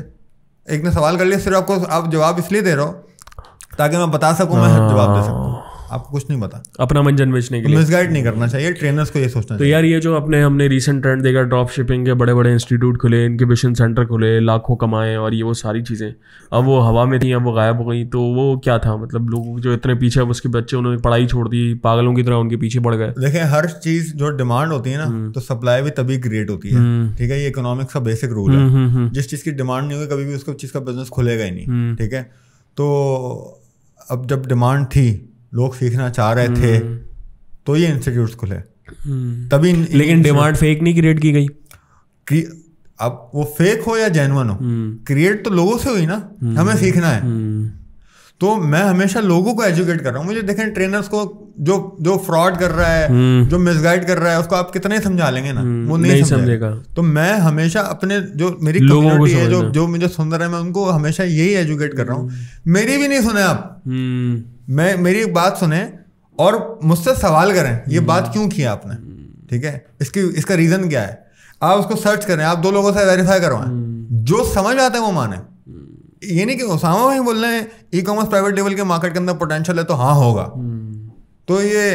एक ने सवाल कर लिया सिर्फ आपको आप जवाब इसलिए दे रहा हो ताकि मैं बता सकूँ मैं जवाब दे हाँ। सकूँ आपको कुछ नहीं पता अपना मंजन बेचने के लिए मिसगाइड नहीं करना चाहिए ट्रेनर्स को ये सोचना तो यार ये जो अपने हमने रिसेंट ट्रेंड देखा ड्रॉप शिपिंग के बड़े बड़े इंस्टीट्यूट खुले इनक्यूबेशन सेंटर खुले लाखों कमाए और ये वो सारी चीज़ें अब वो हवा में थी अब वो गायब हो गई तो वो क्या था मतलब लोग जो इतने पीछे अब उसके बच्चे उन्होंने पढ़ाई छोड़ दी पागलों की तरह उनके पीछे पड़ गए देखें हर चीज़ जो डिमांड होती है ना हम्म। तो सप्लाई भी तभी क्रिएट होती है हम्म। ठीक है ये इकोनॉमिक्स का बेसिक रूल है हम्म, जिस चीज़ की डिमांड नहीं होगी कभी भी उसको चीज़ का बिजनेस खुलेगा ही नहीं ठीक है तो अब जब डिमांड थी लोग सीखना चाह रहे थे हम्म। तो ये इंस्टीट्यूट खुले हम्म। तभी लेकिन डिमांड फेक नहीं क्रिएट की गई अब वो फेक हो या जेनवन हो क्रिएट हम्म। तो लोगों से हुई ना हमें सीखना है तो मैं हमेशा लोगों को एजुकेट कर रहा हूँ मुझे देखें ट्रेनर्स को जो जो फ्रॉड कर रहा है जो मिसगाइड कर रहा है उसको आप कितने समझा लेंगे ना वो नहीं, नहीं समझेगा तो मैं हमेशा अपने जो मेरी कम्युनिटी है जो जो मुझे सुन रहा है मैं उनको हमेशा यही एजुकेट कर रहा हूँ मेरी भी नहीं सुने आप मैं मेरी एक बात सुने और मुझसे सवाल करें ये हम्म। बात क्यों की आपने ठीक है इसकी इसका रीज़न क्या है आप उसको सर्च करें आप दो लोगों से वेरीफाई करवाएं हम्म। जो समझ आते हैं वो माने हम्म। ये नहीं कि उसामा भाई बोल रहे हैं ई कॉमर्स प्राइवेट लेवल के मार्केट के अंदर पोटेंशियल है तो हाँ होगा तो ये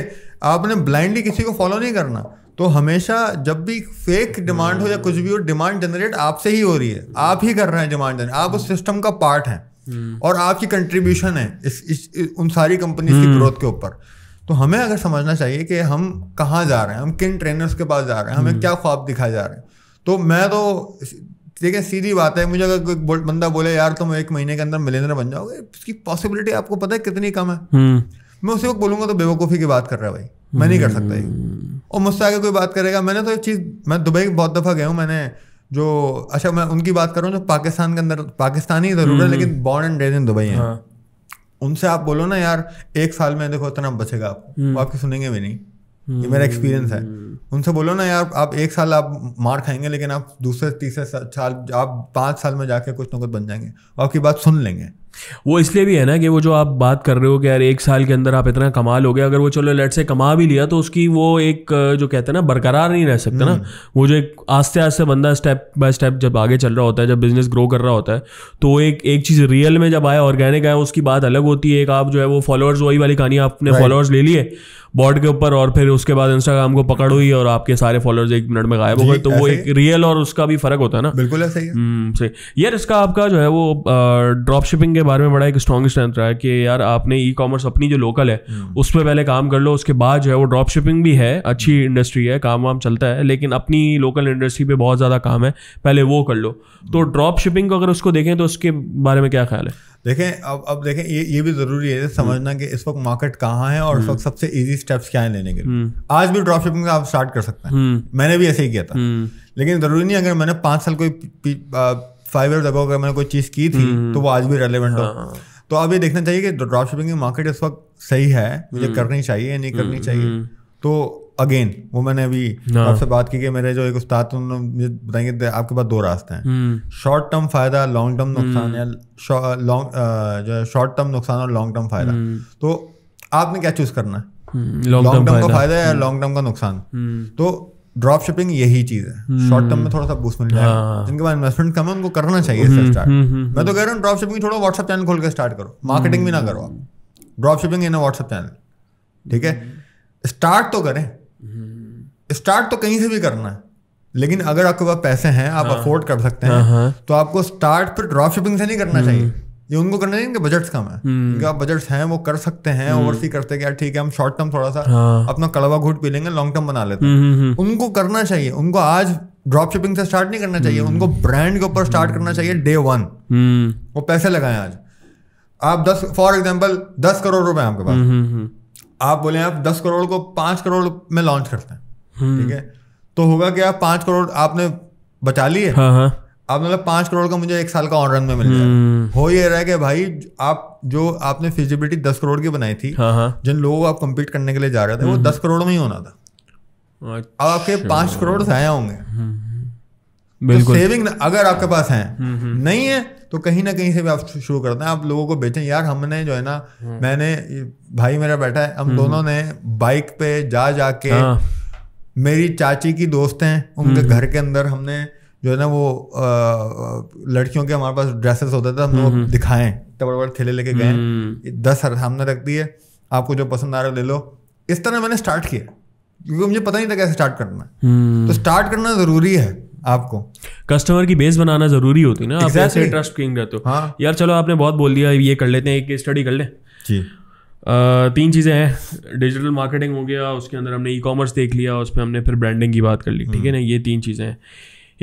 आपने ब्लाइंडली किसी को फॉलो नहीं करना तो हमेशा जब भी फेक डिमांड हो या कुछ भी हो डिमांड जनरेट आपसे ही हो रही है आप ही कर रहे हैं डिमांड जनरेट आप उस सिस्टम का पार्ट हैं हम्म। और आपकी कंट्रीब्यूशन है इस, इस, इस उन सारी कंपनी की ग्रोथ हम्म। के ऊपर तो हमें अगर समझना चाहिए कि हम कहाँ जा रहे हैं हम किन ट्रेनर्स के पास जा रहे हैं हमें हम्म। क्या ख्वाब दिखाए जा रहे हैं तो मैं तो देखिए सीधी बात है मुझे अगर कोई बंदा बोले यार तुम एक महीने के अंदर मिलेनर बन जाओगे इसकी पॉसिबिलिटी आपको पता है कितनी कम है मैं उसी वक्त बोलूंगा तो बेवकूफ़ी की बात कर रहा है भाई मैं नहीं कर सकता ये और मुझसे आगे कोई बात करेगा मैंने तो एक चीज़ मैं दुबई बहुत दफ़ा गया हूँ मैंने जो अच्छा मैं उनकी बात करूँ जो पाकिस्तान के अंदर पाकिस्तानी जरूर तो है हम्म, लेकिन born and raised in Dubai है हाँ। उनसे आप बोलो ना यार एक साल में देखो इतना बचेगा आपको वो हम्म। आपकी सुनेंगे भी नहीं ये मेरा एक्सपीरियंस हम्म। है उनसे बोलो ना यार आप एक साल आप मार खाएंगे लेकिन आप दूसरे तीसरे साल आप पाँच साल में जाके कुछ ना कुछ बन जाएंगे आपकी बात सुन लेंगे वो इसलिए भी है ना कि वो जो आप बात कर रहे हो कि यार एक साल के अंदर आप इतना कमा लोगे अगर वो चलो लेट से कमा भी लिया तो उसकी वो एक जो कहते हैं ना बरकरार नहीं रह सकता ना हम्म। वो जो एक आस्ते आस्ते बंदा स्टेप बाय स्टेप जब आगे चल रहा होता है जब बिजनेस ग्रो कर रहा होता है तो एक एक चीज़ रियल में जब आए ऑर्गेनिक आए उसकी बात अलग होती है एक आप जो है वो फॉलोअर्स वही वाली कहानी आपने फॉलोअर्स ले लिए बॉट के ऊपर और फिर उसके बाद इंस्टाग्राम को पकड़ हुई और आपके सारे फॉलोअर्स एक मिनट में गायब हो गए तो वो एक रियल और उसका भी फर्क होता है ना बिल्कुल ऐसा ही है हम्म, यार इसका आपका जो है वो ड्रॉप शिपिंग के बारे में बड़ा एक स्ट्रॉन्ग स्ट्रेंथ रहा है कि यार आपने ई कॉमर्स अपनी जो लोकल है हम्म। उस पर पहले काम कर लो उसके बाद जो है वो ड्रॉप शिपिंग भी है अच्छी इंडस्ट्री हम्म। है काम वाम चलता है लेकिन अपनी लोकल इंडस्ट्री पर बहुत ज़्यादा काम है पहले वो कर लो तो ड्रॉप शिपिंग को अगर उसको देखें तो उसके बारे में क्या ख्याल है देखें अब अब देखें ये ये भी ज़रूरी है समझना कि इस वक्त मार्केट कहाँ है और इस हम्म। वक्त सबसे इजी स्टेप्स क्या है लेने के लिए हम्म। आज भी ड्रॉप शिपिंग आप स्टार्ट कर सकते हैं हम्म। मैंने भी ऐसे ही किया था लेकिन ज़रूरी नहीं अगर मैंने पांच साल कोई फाइव ईयर अगर मैंने कोई चीज़ की थी तो वो आज भी रेलिवेंट हो हाँ। तो अब ये देखना चाहिए कि ड्रॉप शिपिंग की मार्केट इस वक्त सही है मुझे करनी चाहिए या नहीं करनी चाहिए तो अगेन वो मैंने अभी हाँ। आपसे बात की कि मेरे जो एक उस्ताद उन्होंने बताएंगे आपके पास दो रास्ते हैं शॉर्ट टर्म हम्म। फायदा लॉन्ग टर्म हम्म। नुकसान या लॉन्ग जो है शॉर्ट टर्म नुकसान और लॉन्ग टर्म फायदा हम्म। तो आपने क्या चूज करना है लॉन्ग टर्म का फायदा या लॉन्ग टर्म का नुकसान तो ड्रॉप शिपिंग यही चीज है शॉर्ट टर्म में थोड़ा सा बूस्ट मिल जाएगा हाँ। जिनके पास इन्वेस्टमेंट कम है उनको करना चाहिए इससे स्टार्ट मैं तो कह रहा हूँ ड्रॉप शिपिंग थोड़ा व्हाट्सएप चैनल खोल के स्टार्ट करो मार्केटिंग भी ना करो आप drop shipping in WhatsApp channel ठीक है स्टार्ट तो करें स्टार्ट तो कहीं से भी करना है लेकिन अगर आपके पास पैसे हैं आप अफोर्ड हाँ। कर सकते हैं हाँ, हाँ। तो आपको स्टार्ट पर ड्रॉप शिपिंग से नहीं करना हम्म। चाहिए ये उनको करना चाहिए बजट कम है आप बजट हैं वो कर सकते हैं ओवरसी हम्म। करते हैं यार ठीक है हम शॉर्ट टर्म थोड़ा सा अपना कड़वा घूट पी लेंगे लॉन्ग टर्म बना लेते हैं हम्म, उनको करना चाहिए उनको आज ड्रॉप शिपिंग से स्टार्ट नहीं करना चाहिए उनको ब्रांड के ऊपर स्टार्ट करना चाहिए डे वन वो पैसे लगाए आज आप दस फॉर एग्जाम्पल दस करोड़ रुपए आपके पास आप बोले आप दस करोड़ को पांच करोड़ में लॉन्च करते हैं ठीक है तो होगा कि आप करोड़ आपने बचा लिए हाँ, हाँ। आप मतलब पांच करोड़ का मुझे एक साल का ऑन रन में मिल जाए हम्म। हो ये रहा है कि भाई आप जो आपने फिजिबिलिटी दस करोड़ की बनाई थी हाँ, जिन लोगों को आप कम्पीट करने के लिए जा रहे थे वो हम्म। दस करोड़ में ही होना था अब आपके अच्छा। पांच करोड़ आए होंगे हम्म, तो बिल्कुल सेविंग अगर आपके पास है नहीं है तो कहीं ना कहीं से भी आप शुरू करते हैं आप लोगों को बेचें यार हमने जो है ना हाँ। मैंने भाई मेरा बैठा है हम हम्म। दोनों ने बाइक पे जा जाके हाँ। मेरी चाची की दोस्त हैं उनके हम्म। घर के अंदर हमने जो है ना वो आ, लड़कियों के हमारे पास ड्रेसेस होते थे हम लोग हम्म। दिखाएं तबड़ बड़े थैले लेके गए दस हर सामने रख दिए आपको जो पसंद आ रहा है ले लो इस तरह मैंने स्टार्ट किया क्योंकि मुझे पता नहीं था कैसे स्टार्ट करना है तो स्टार्ट करना ज़रूरी है आपको कस्टमर की बेस बनाना जरूरी होती है ना exactly. आप ऐसे ट्रस्ट किंग रहते हो हाँ। यार चलो आपने बहुत बोल दिया ये कर लेते हैं एक स्टडी कर लें जी आ, तीन चीज़ें हैं डिजिटल मार्केटिंग हो गया उसके अंदर हमने ई कॉमर्स देख लिया उस पर हमने फिर ब्रांडिंग की बात कर ली ठीक है ना हम्म। ये तीन चीज़ें हैं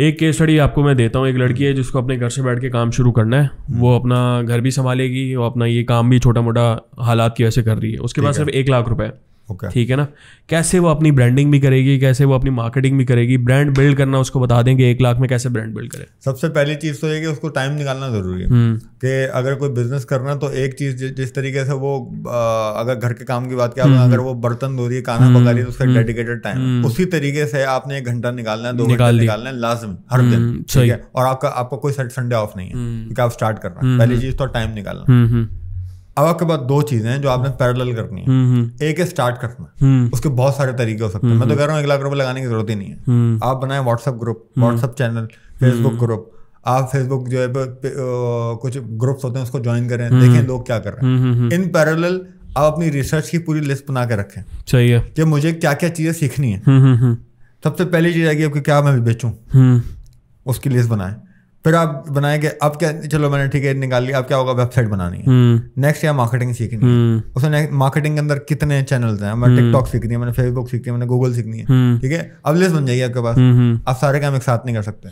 एक केस स्टडी आपको मैं देता हूँ एक लड़की है जिसको अपने घर से बैठ के काम शुरू करना है हम्म। वो अपना घर भी संभालेगी और अपना ये काम भी छोटा मोटा हालात की वजह से कर रही है उसके पास सिर्फ एक लाख रुपए okay. ठीक है ना कैसे वो अपनी ब्रांडिंग भी करेगी कैसे वो अपनी मार्केटिंग भी करेगी ब्रांड बिल्ड करना उसको बता देंगे एक लाख में कैसे ब्रांड बिल्ड करे सबसे पहली चीज़ तो ये कि उसको टाइम निकालना ज़रूरी है हम्म। कि अगर कोई बिजनेस करना तो एक चीज़ जिस तरीके से वो अगर घर के काम की बात किया तो हम्म। अगर वो बर्तन धो रही है खाना पका रही है तो उसका डेडिकेटेड टाइम हम्म। उसी तरीके से आपने एक घंटा निकालना है दो घंटा निकालना है लाजम हर दिन ठीक है और आपका आपका कोई संडे ऑफ नहीं है क्योंकि आप स्टार्ट करना पहली चीज़ तो टाइम निकालना अब आपके पास दो चीजें हैं जो आपने पैरेलल करनी है हम्म, हम्म। एक है स्टार्ट करना हम्म। उसके बहुत सारे तरीके हो सकते हैं मैं तो कह रहा हूँ एक लाख रुपए लगाने की जरूरत ही नहीं है आप बनाए WhatsApp group WhatsApp channel Facebook group आप फेसबुक जो है कुछ ग्रुप्स होते हैं उसको ज्वाइन करें देखें लोग क्या कर रहे हैं इन पैरल आप अपनी रिसर्च की पूरी लिस्ट बना के रखें चाहिए कि मुझे क्या क्या चीजें सीखनी है सबसे पहली चीज आएगी आपकी क्या मैं बेचूं उसकी लिस्ट बनाएं फिर आप बनाएंगे अब क्या चलो मैंने ठीक है निकाल लिया अब क्या होगा वेबसाइट बनानी है नेक्स्ट या मार्केटिंग सीखनी है हम्म। उसमें मार्केटिंग के अंदर कितने चैनल्स हैं मैंने टिकटॉक हम्म। सीखनी है मैंने फेसबुक सीखनी है मैंने गूगल सीखनी है हम्म। ठीक है अब लिस्ट बन जाएगी आपके पास आप सारे काम एक साथ नहीं कर सकते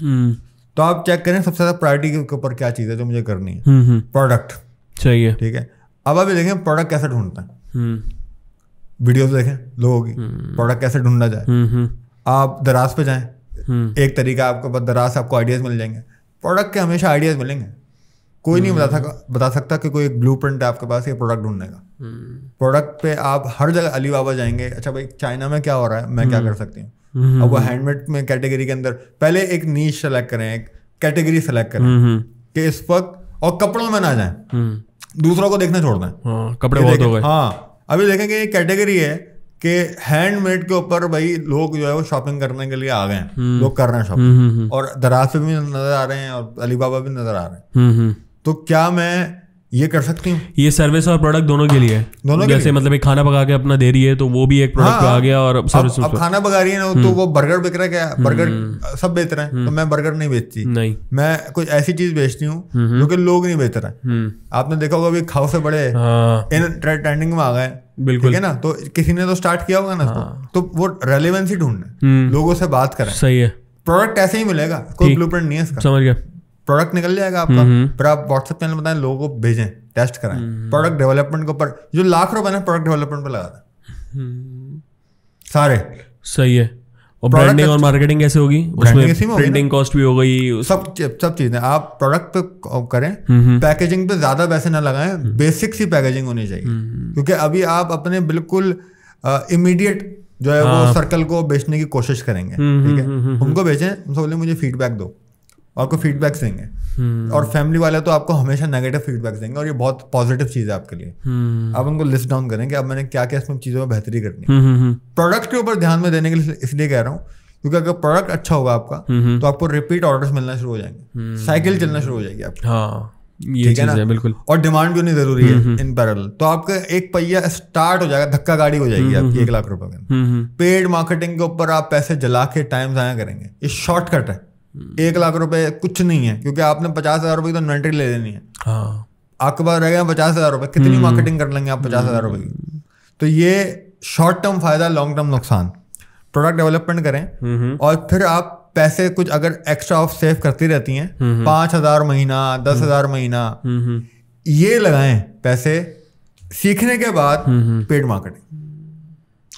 तो आप चेक करें सबसे ज्यादा प्रायोरिटी के ऊपर क्या चीज़ है जो मुझे करनी है प्रोडक्ट चाहिए ठीक है अब आप देखें प्रोडक्ट कैसे ढूंढते हैं वीडियोज देखें लोगों की प्रोडक्ट कैसे ढूंढना जाए आप दराज पे जाएं एक तरीका आपको दराज से आपको आइडियाज मिल जाएंगे प्रोडक्ट के हमेशा आइडियाज़ मिलेंगे कोई नहीं हम्म। बता बता सकता कि कोई एक ब्लू प्रिंट है आपके पास ये प्रोडक्ट ढूंढने का प्रोडक्ट हम्म। पे आप हर जगह अली बाबा जाएंगे अच्छा भाई चाइना में क्या हो रहा है मैं क्या हम्म। कर सकती हूँ अब वो हैंडमेड में कैटेगरी के अंदर पहले एक नीच सेलेक्ट करें एक कैटेगरी सेलेक्ट करें कि इस वक्त और कपड़ों में ना जाए दूसरों को देखना छोड़ दें हाँ, कपड़े बहुत हो गए हाँ अभी देखेंगे ये कैटेगरी है कि हैंडमेड के ऊपर भाई लोग जो है वो शॉपिंग करने के लिए आ गए हैं हम्म। लोग कर रहे हैं शॉपिंग हम्म, हम्म, और दराज भी नजर आ रहे हैं और अलीबाबा भी नजर आ रहे हैं तो क्या मैं ये कर सकते हैं ये सर्विस और प्रोडक्ट दोनों के लिए दोनों जैसे लिए। मतलब एक खाना पका के अपना दे रही है तो वो भी एक प्रोडक्ट हाँ, आ हाँ। गया और अब, सर्विस अब, अब खाना पका रही है ना तो हम्म। वो बर्गर बिक रहा है क्या बर्गर हम्म। सब बेच रहे हैं तो हम्म। मैं बर्गर नहीं बेचती नहीं मैं कुछ ऐसी चीज बेचती हूँ जो कि लोग नहीं बेच रहे हैं आपने देखा होगा अभी खाओ से बड़े हाँ। इन ट्रेंडिंग में आ गए बिल्कुल ठीक है ना तो किसी ने तो स्टार्ट किया होगा ना हाँ। तो वो रेलिवेंसी ढूंढना लोगों से बात करें सही है प्रोडक्ट ऐसे ही मिलेगा कोई ब्लूप्रिंट नहीं है समझ गया प्रोडक्ट निकल जाएगा आपका पर आप व्हाट्सएप चैनल बताएं लोगों को भेजें टेस्ट कराएं प्रोडक्ट डेवलपमेंट के ऊपर जो लाख रुपए ना प्रोडक्ट डेवलपमेंट पर था सारे सही है और ब्रांडिंग और मार्केटिंग कैसे होगी उसमें प्रिंटिंग कॉस्ट भी हो गई सब सब चीजें आप प्रोडक्ट पे करें पैकेजिंग पे ज्यादा पैसे ना लगाएं बेसिक सी पैकेजिंग होनी चाहिए क्योंकि अभी आप अपने बिल्कुल इमीडिएट जो है वो सर्कल हाँ। को बेचने की कोशिश करेंगे ठीक है हम्म। उनको बेचें उनसे बोले मुझे फीडबैक दो आपको फीडबैक्स देंगे हम्म। और फैमिली वाले तो आपको हमेशा नेगेटिव फीडबैक्स देंगे और ये बहुत पॉजिटिव चीज़ है आपके लिए आप हम्म। उनको लिस्ट डाउन करें कि अब मैंने क्या क्या इसमें चीज़ों में बेहतरी करनी है प्रोडक्ट हम्म, के ऊपर ध्यान में देने के लिए इसलिए कह रहा हूँ क्योंकि अगर प्रोडक्ट अच्छा होगा आपका तो आपको रिपीट ऑर्डर मिलना शुरू हो जाएंगे साइकिल चलना शुरू हो जाएगी आपकी हाँ, ये चीज है बिल्कुल और डिमांड भी होनी जरूरी है इन पैरल तो आपका एक पहिया स्टार्ट हो जाएगा धक्का गाड़ी हो जाएगी आपकी एक लाख रुपए का पेड मार्केटिंग के ऊपर आप पैसे जला के टाइम जाया करेंगे ये शॉर्टकट है हम्म। एक लाख रुपए कुछ नहीं है क्योंकि आपने पचास हजार रुपए की तो इन्वेंट्री ले लेनी है हाँ। आपके पास रह गए पचास हजार रुपए कितनी मार्केटिंग हम्म। कर लेंगे आप पचास हजार रुपए की हम्म। तो ये शॉर्ट टर्म फायदा लॉन्ग टर्म नुकसान प्रोडक्ट डेवलपमेंट करें और फिर आप पैसे कुछ अगर एक्स्ट्रा ऑफ सेव करती रहती हैं पांच हजार महीना दस हजार महीना ये लगाएं पैसे सीखने के बाद पेड मार्केटिंग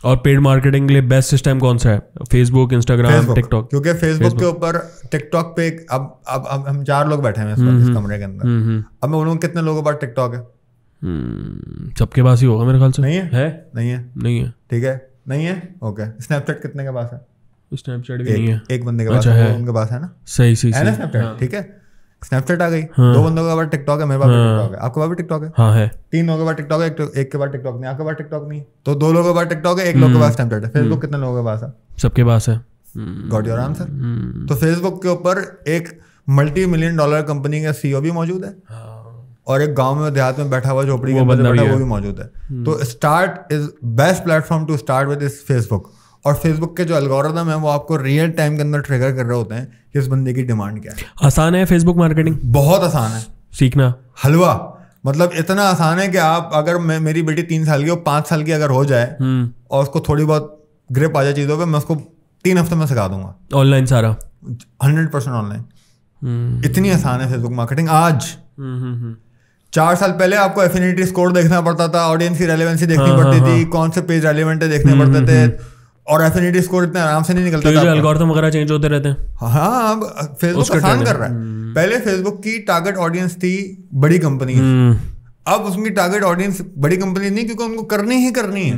और पेड मार्केटिंग के लिए बेस्ट सिस्टम कौन सा है फेसबुक इंस्टाग्राम टिकटॉक क्योंकि फेसबुक के ऊपर टिकटॉक पे अब अब अब हम चार लोग बैठे हैं इस कमरे के अंदर अब मैं बोलूँ कितने लोगों के पास टिकटॉक है हम्म, सबके पास ही होगा मेरे ख्याल से नहीं है, है नहीं है नहीं है ठीक है नहीं है ओके स्नैपचैट कितने के पास है स्नैपचैट भी नहीं है एक बंदे के पास अच्छा है उनके पास है ना सही सही है ना स्नैपचैट हाँ। ठीक है स्नैपचैट आ गई हाँ। दो बंदों के पास टिकटॉक है मेरे पास हाँ। टिकटॉक है आपके पास भी टिकटॉक है हाँ है तीन लोगों के पास टिकटॉक है एक, एक के पास टिकटॉक नहीं आपके पास टिकटॉक नहीं तो दो लोगों के पास टिकटॉक है एक लोग के पास हम्म। स्नैपचैट है फेसबुक हम्म। कितने लोगों के पास है सबके पास है गॉट योर आंसर तो फेसबुक के ऊपर एक मल्टी मिलियन डॉलर कंपनी का सीईओ भी मौजूद है हाँ। और एक गांव में देहात में बैठा हुआ झोपड़ी के अंदर वो भी मौजूद है hmm. तो start is best platform to start with is Facebook और फेसबुक के जो एल्गोरिदम है वो आपको रियल टाइम के अंदर ट्रिगर कर रहे होते हैं कि इस बंदे की डिमांड क्या है आसान है फेसबुक मार्केटिंग बहुत आसान है सीखना हलवा मतलब इतना आसान है कि आप अगर मैं मेरी बेटी तीन साल की और पाँच साल की अगर हो जाए हम्म। और उसको थोड़ी बहुत ग्रिप आ जाए चीज़ों पर मैं उसको तीन हफ्ते में सिखा दूंगा ऑनलाइन सारा हंड्रेड परसेंट ऑनलाइन इतनी आसान है फेसबुक मार्केटिंग आज हम्म, हम्म, चार साल पहले आपको एफिनिटी स्कोर देखना पड़ता था ऑडियंस की रेलिवेंसी देखनी हाँ, पड़ती हाँ, थी हाँ। कौन से पेज रेलिवेंट है देखने पड़ते थे और एफिनिटी स्कोर इतना आराम से नहीं निकलता तो था एल्गोरिथम वगैरह चेंज होते रहते हैं हाँ फेसबुक कर रहा है हम्म। पहले फेसबुक की टारगेट ऑडियंस थी बड़ी कंपनी हम्म। अब उसकी टारगेट ऑडियंस बड़ी कंपनी नहीं क्योंकि उनको करनी ही करनी है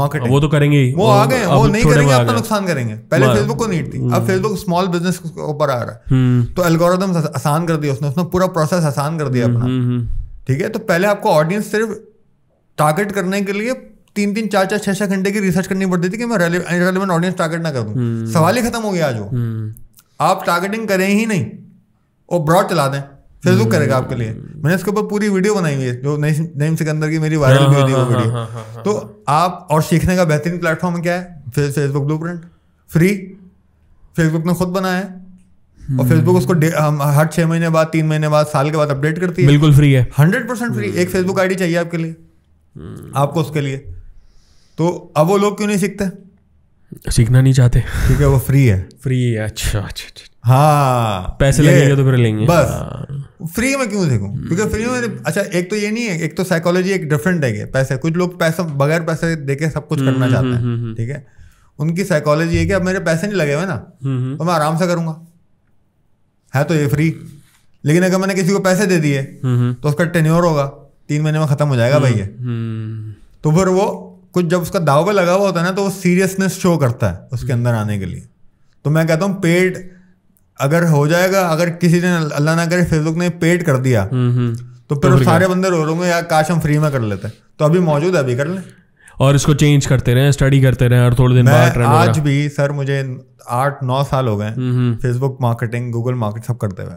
मार्केट हम्म। वो तो करेंगे ही वो आ गए वो नहीं करेंगे अपना नुकसान करेंगे पहले फेसबुक को नीड थी अब फेसबुक स्मॉल बिजनेस के ऊपर आ रहा है तो एल्गोरिदम आसान कर दिया उसने उसने पूरा प्रोसेस आसान कर दिया अपना ठीक है तो पहले आपको ऑडियंस सिर्फ टारगेट करने के लिए तीन तीन चार चार छः छह घंटे की रिसर्च करनी पड़ती थी कि मैं रेलिवेंट ऑडियंस टारगेट ना करूँ हम्म। सवाल ही खत्म हो गया आज वो हम्म। आप टारगेटिंग करें ही नहीं और ब्रॉड चला दें फेसबुक तो करेगा आपके लिए हम्म। मैंने इसके ऊपर पूरी वीडियो बनाई हुई है जो नईम सिकंदर की मेरी वायरल भी हुई वीडियो तो हाँ। आप और सीखने का बेहतरीन प्लेटफॉर्म क्या है फेसबुक ब्लू फ्री फेसबुक ने खुद बनाया है और फेसबुक उसको हम हर छह महीने बाद तीन महीने बाद साल के बाद अपडेट करती है बिल्कुल फ्री है हंड्रेड परसेंट फ्री एक फेसबुक आईडी चाहिए आपके लिए आपको उसके लिए तो अब वो लोग क्यों नहीं सीखते सीखना नहीं चाहते ठीक है वो फ्री है फ्री अच्छा, है अच्छा अच्छा हाँ पैसे लगेंगे तो फिर लेंगे बस हाँ। फ्री में क्यों सीखूं क्योंकि फ्री में अच्छा एक तो ये नहीं है एक तो साइकोलॉजी एक डिफरेंट है पैसे कुछ लोग पैसा बगैर पैसे दे के सब कुछ करना हम्म, चाहते हम्म, हैं हम्म, ठीक है उनकी साइकोलॉजी है कि अब मेरे पैसे नहीं लगे हुए ना तो मैं आराम से करूंगा है तो ये फ्री लेकिन अगर मैंने किसी को पैसे दे दिए तो उसका टेन्योर होगा तीन महीने में खत्म हो जाएगा भाई ये तो फिर वो कुछ जब उसका पर लगा हुआ होता है ना तो वो सीरियसनेस शो करता है उसके हम्म। अंदर आने के लिए तो मैं कहता हूँ पेड अगर हो जाएगा अगर किसी ने अल्लाह ना करे फेसबुक ने पेड कर दिया हम्म, हम्म। तो फिर तो सारे बंदे रो रोगे यार काश हम फ्री में कर लेते तो अभी मौजूद है अभी कर लें और इसको चेंज करते रहे स्टडी करते रहे और थोड़े दिन बाद आज भी सर मुझे आठ नौ साल हो गए फेसबुक मार्केटिंग गूगल मार्केट सब करते हुए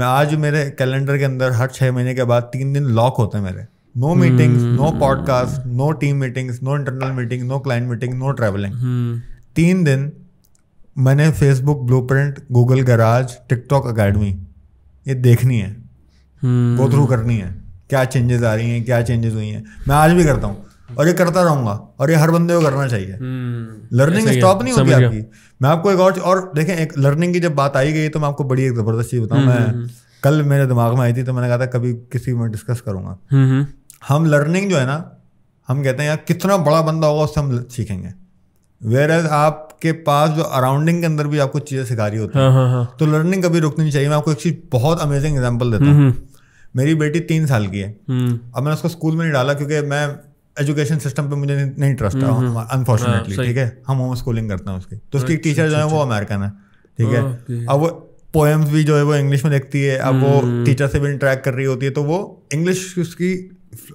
मैं आज मेरे कैलेंडर के अंदर हर छः महीने के बाद तीन दिन लॉक होते हैं मेरे no meetings no podcast no team meetings no internal meeting no client meeting no travelling तीन दिन मैंने Facebook blueprint Google garage TikTok academy ये देखनी है hmm. थ्रू करनी है क्या चेंजेस आ रही हैं क्या चेंजेस हुई हैं मैं आज भी करता हूँ और ये करता रहूंगा और ये हर बंदे को करना चाहिए लर्निंग hmm. स्टॉप नहीं होती आपकी मैं आपको एक और और देखें एक लर्निंग की जब बात आई गई तो मैं आपको बड़ी एक जबरदस्त चीज बताऊँ hmm. मैं hmm, hmm. कल मेरे दिमाग में आई थी तो मैंने कहा था कभी किसी में डिस्कस करूंगा hmm, हम लर्निंग जो है ना हम कहते हैं यार कितना बड़ा बंदा होगा उससे हम सीखेंगे वेर एज आपके पास जो अराउंडिंग के अंदर भी आपको चीज़ें सिखा रही होती हैं हाँ, हाँ, हाँ। तो लर्निंग कभी रुकनी नहीं चाहिए मैं आपको एक चीज़ बहुत अमेजिंग एग्जाम्पल देता हूँ हम्म। मेरी बेटी तीन साल की है हम्म। अब मैंने उसको स्कूल में नहीं डाला क्योंकि मैं एजुकेशन सिस्टम पे मुझे नहीं ट्रस्ट है अनफॉर्चुनेटली ठीक है हम होम स्कूलिंग करते हैं उसकी तो उसकी टीचर जो है वो अमेरिकन अच्छा, अच्छा। है ठीक है अब वो पोएम्स भी जो है वो इंग्लिश में देखती है अब वो टीचर हम्म। से भी इंटरेक्ट कर रही होती है तो वो इंग्लिश उसकी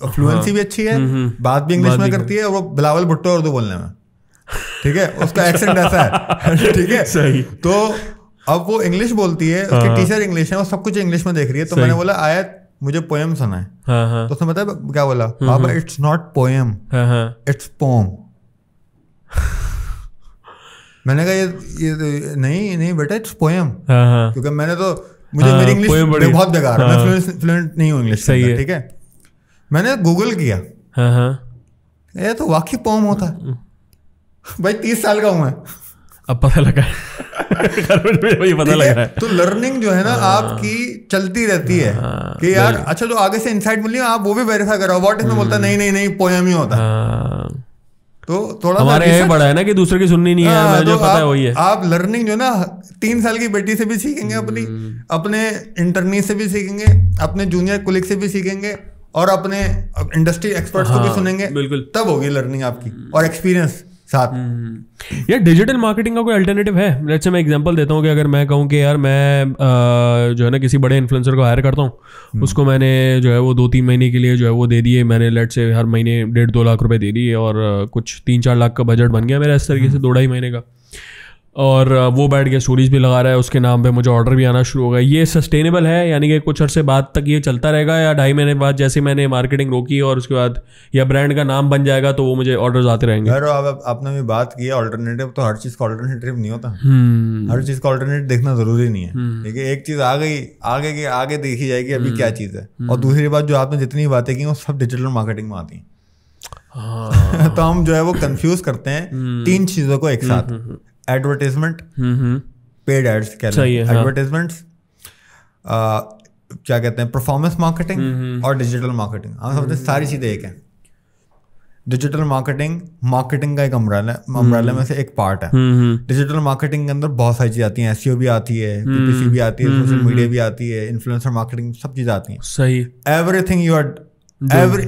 फ्लुएंसी हाँ। भी अच्छी है हम्म, हम्म। बात भी इंग्लिश में करती है और वो बिलावल भुट्टो उर्दू बोलने में ठीक है उसका एक्सेंट ऐसा है ठीक है सही तो अब वो इंग्लिश बोलती है उसकी टीचर हाँ। इंग्लिश है वो सब कुछ इंग्लिश में देख रही है तो मैंने बोला आया मुझे पोएम सुना है तो उसने बताया क्या बोला हम्म, बाबा it's not poem it's pom मैंने कहा ये, ये तो नहीं नहीं बेटा इट्स पोएम हाँ, क्योंकि मैंने तो मुझे मेरी इंग्लिश बहुत बेकार है मैं फ्लुएंट नहीं हूँ इंग्लिश सही है ठीक है मैंने गूगल किया हाँ, हाँ। ये तो वाकई पॉम होता है भाई तीस साल का हूं मैं अब पता लगा है पता लगा है तो लर्निंग जो है ना हाँ। आपकी चलती रहती है कि यार अच्छा तो आगे से इंसाइट मिली आप वो भी वेरीफाई करो वॉट इसमें बोलता हम्म। नहीं नहीं नहीं पोयम ही होता तो थोड़ा हमारे ये बड़ा है ना कि दूसरे की सुननी नहीं आ, है मैं जो तो पता है वही है आप लर्निंग जो ना तीन साल की बेटी से भी सीखेंगे अपनी हम्म। अपने इंटरनी से भी सीखेंगे अपने जूनियर कुलिक से भी सीखेंगे और अपने इंडस्ट्री एक्सपर्ट्स हाँ, को भी हाँ, सुनेंगे बिल्कुल तब होगी लर्निंग आपकी और एक्सपीरियंस साथ हम्म, हम्म, हम्म। यार डिजिटल मार्केटिंग का कोई अल्टरनेटिव है लेट्स से मैं एग्जांपल देता हूँ कि अगर मैं कहूँ कि यार मैं आ, जो है ना किसी बड़े इन्फ्लुएंसर को हायर करता हूँ उसको मैंने जो है वो दो तीन महीने के लिए जो है वो दे दिए मैंने लेट्स से हर महीने डेढ़ दो लाख रुपए दे दिए और कुछ तीन चार लाख का बजट बन गया मेरा इस तरीके से दो ढाई महीने का और वो बैठ गया स्टोरीज भी लगा रहा है उसके नाम पे मुझे ऑर्डर भी आना शुरू हो गया ये सस्टेनेबल है यानी कि कुछ अरसे बाद तक ये चलता रहेगा या ढाई महीने बाद जैसे मैंने मार्केटिंग रोकी और उसके बाद या ब्रांड का नाम बन जाएगा तो वो मुझे ऑर्डर आते रहेंगे अगर आप, आपने भी बात की ऑल्टरनेटिव तो हर चीज़ का ऑल्टरनेटिव नहीं होता हम्म। हर चीज़ का ऑल्टरनेटिव देखना ज़रूरी नहीं है हम्म। ठीक है एक चीज़ आ गई आगे की आगे देखी जाएगी अभी क्या हम्म। चीज़ है और दूसरी बात जो आपने जितनी बातें की वो सब डिजिटल मार्केटिंग में आती हैं हाँ। तो हम जो है वो कंफ्यूज करते हैं तीन चीज़ों को एक साथ एडवर्टीजमेंट पेड एड्स कहते हैं एडवर्टीजमेंट क्या कहते हैं परफॉर्मेंस मार्केटिंग mm-hmm। और डिजिटल मार्केटिंग हम समझते हैं सारी चीज़ें एक हैं डिजिटल मार्केटिंग मार्केटिंग का एक अम्ब्रेला अम्ब्रेला mm-hmm। में से एक पार्ट है डिजिटल mm-hmm। मार्केटिंग के अंदर बहुत सारी चीज़ आती हैं एसईओ e भी आती है पीपीसी भी आती है सोशल मीडिया भी आती है इन्फ्लुएंसर मार्केटिंग सब चीज़ आती हैं सही everything you are every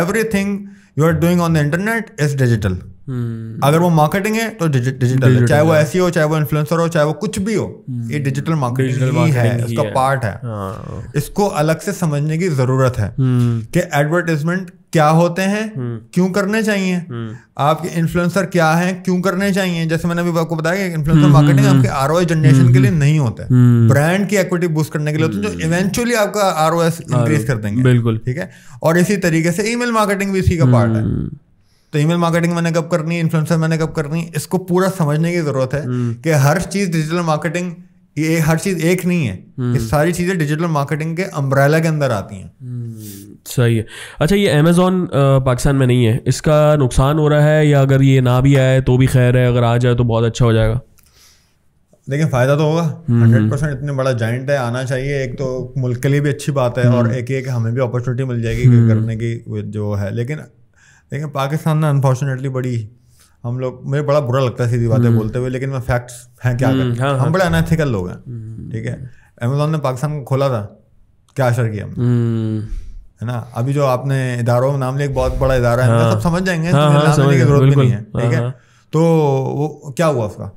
everything you are doing on the internet is digital हम्म। अगर वो मार्केटिंग है तो डिजिटल, चाहे वो ऐसी हो e चाहे वो इन्फ्लुएंसर हो चाहे वो कुछ भी हो ये डिजिटल हम्म। मार्केटिंग ही है इसका पार्ट है हाँ। इसको अलग से समझने की जरूरत है हम्म। कि एडवर्टाइजमेंट क्या होते हैं क्यों करने चाहिए आपके इन्फ्लुएंसर क्या हैं क्यों करने चाहिए जैसे मैंने अभी आपको बताया कि इन्फ्लुएंसर मार्केटिंग आपके आर जनरेशन के लिए नहीं होता है ब्रांड की एक्विटी बूस्ट करने के लिए होते हैं जो इवेंचुअली आपका आर इंक्रीज कर देंगे बिल्कुल ठीक है और इसी तरीके से ईमेल मार्केटिंग भी इसी का पार्ट है तो ईमेल मार्केटिंग मैंने कब करनी है इन्फ्लुएंसर मैंने कब करनी है इसको पूरा समझने की जरूरत है हम्म। कि हर चीज डिजिटल मार्केटिंग ये हर चीज एक नहीं है ये हम्म। सारी चीजें डिजिटल मार्केटिंग के अम्ब्रेला के अंदर आती हैं हम्म, सही है अच्छा ये अमेजोन पाकिस्तान में नहीं है इसका नुकसान हो रहा है या अगर ये ना भी आए तो भी खैर है अगर आ जाए तो बहुत अच्छा हो जाएगा लेकिन फ़ायदा तो होगा हंड्रेड परसेंट इतने बड़ा जॉइंट है आना चाहिए एक तो मुल्क के लिए भी अच्छी बात है और एक एक हमें भी अपॉर्चुनिटी मिल जाएगी करने की जो है लेकिन लेकिन पाकिस्तान ना अनफॉर्चुनेटली बड़ी हम लोग मुझे बड़ा बुरा लगता है सीधी बातें हम्म। बोलते हुए लेकिन मैं फैक्ट्स हैं क्या हम्म, हाँ, हम हाँ। बड़े अनएथिकल लोग हैं हम्म, ठीक है अमेजोन ने पाकिस्तान को खोला था क्या असर किया हमने है ना अभी जो आपने इदारों में नाम लिया एक बहुत बड़ा इदारा है हाँ। सब समझ जाएंगे हाँ, की जरूरत भी नहीं है ठीक है तो वो क्या हुआ उसका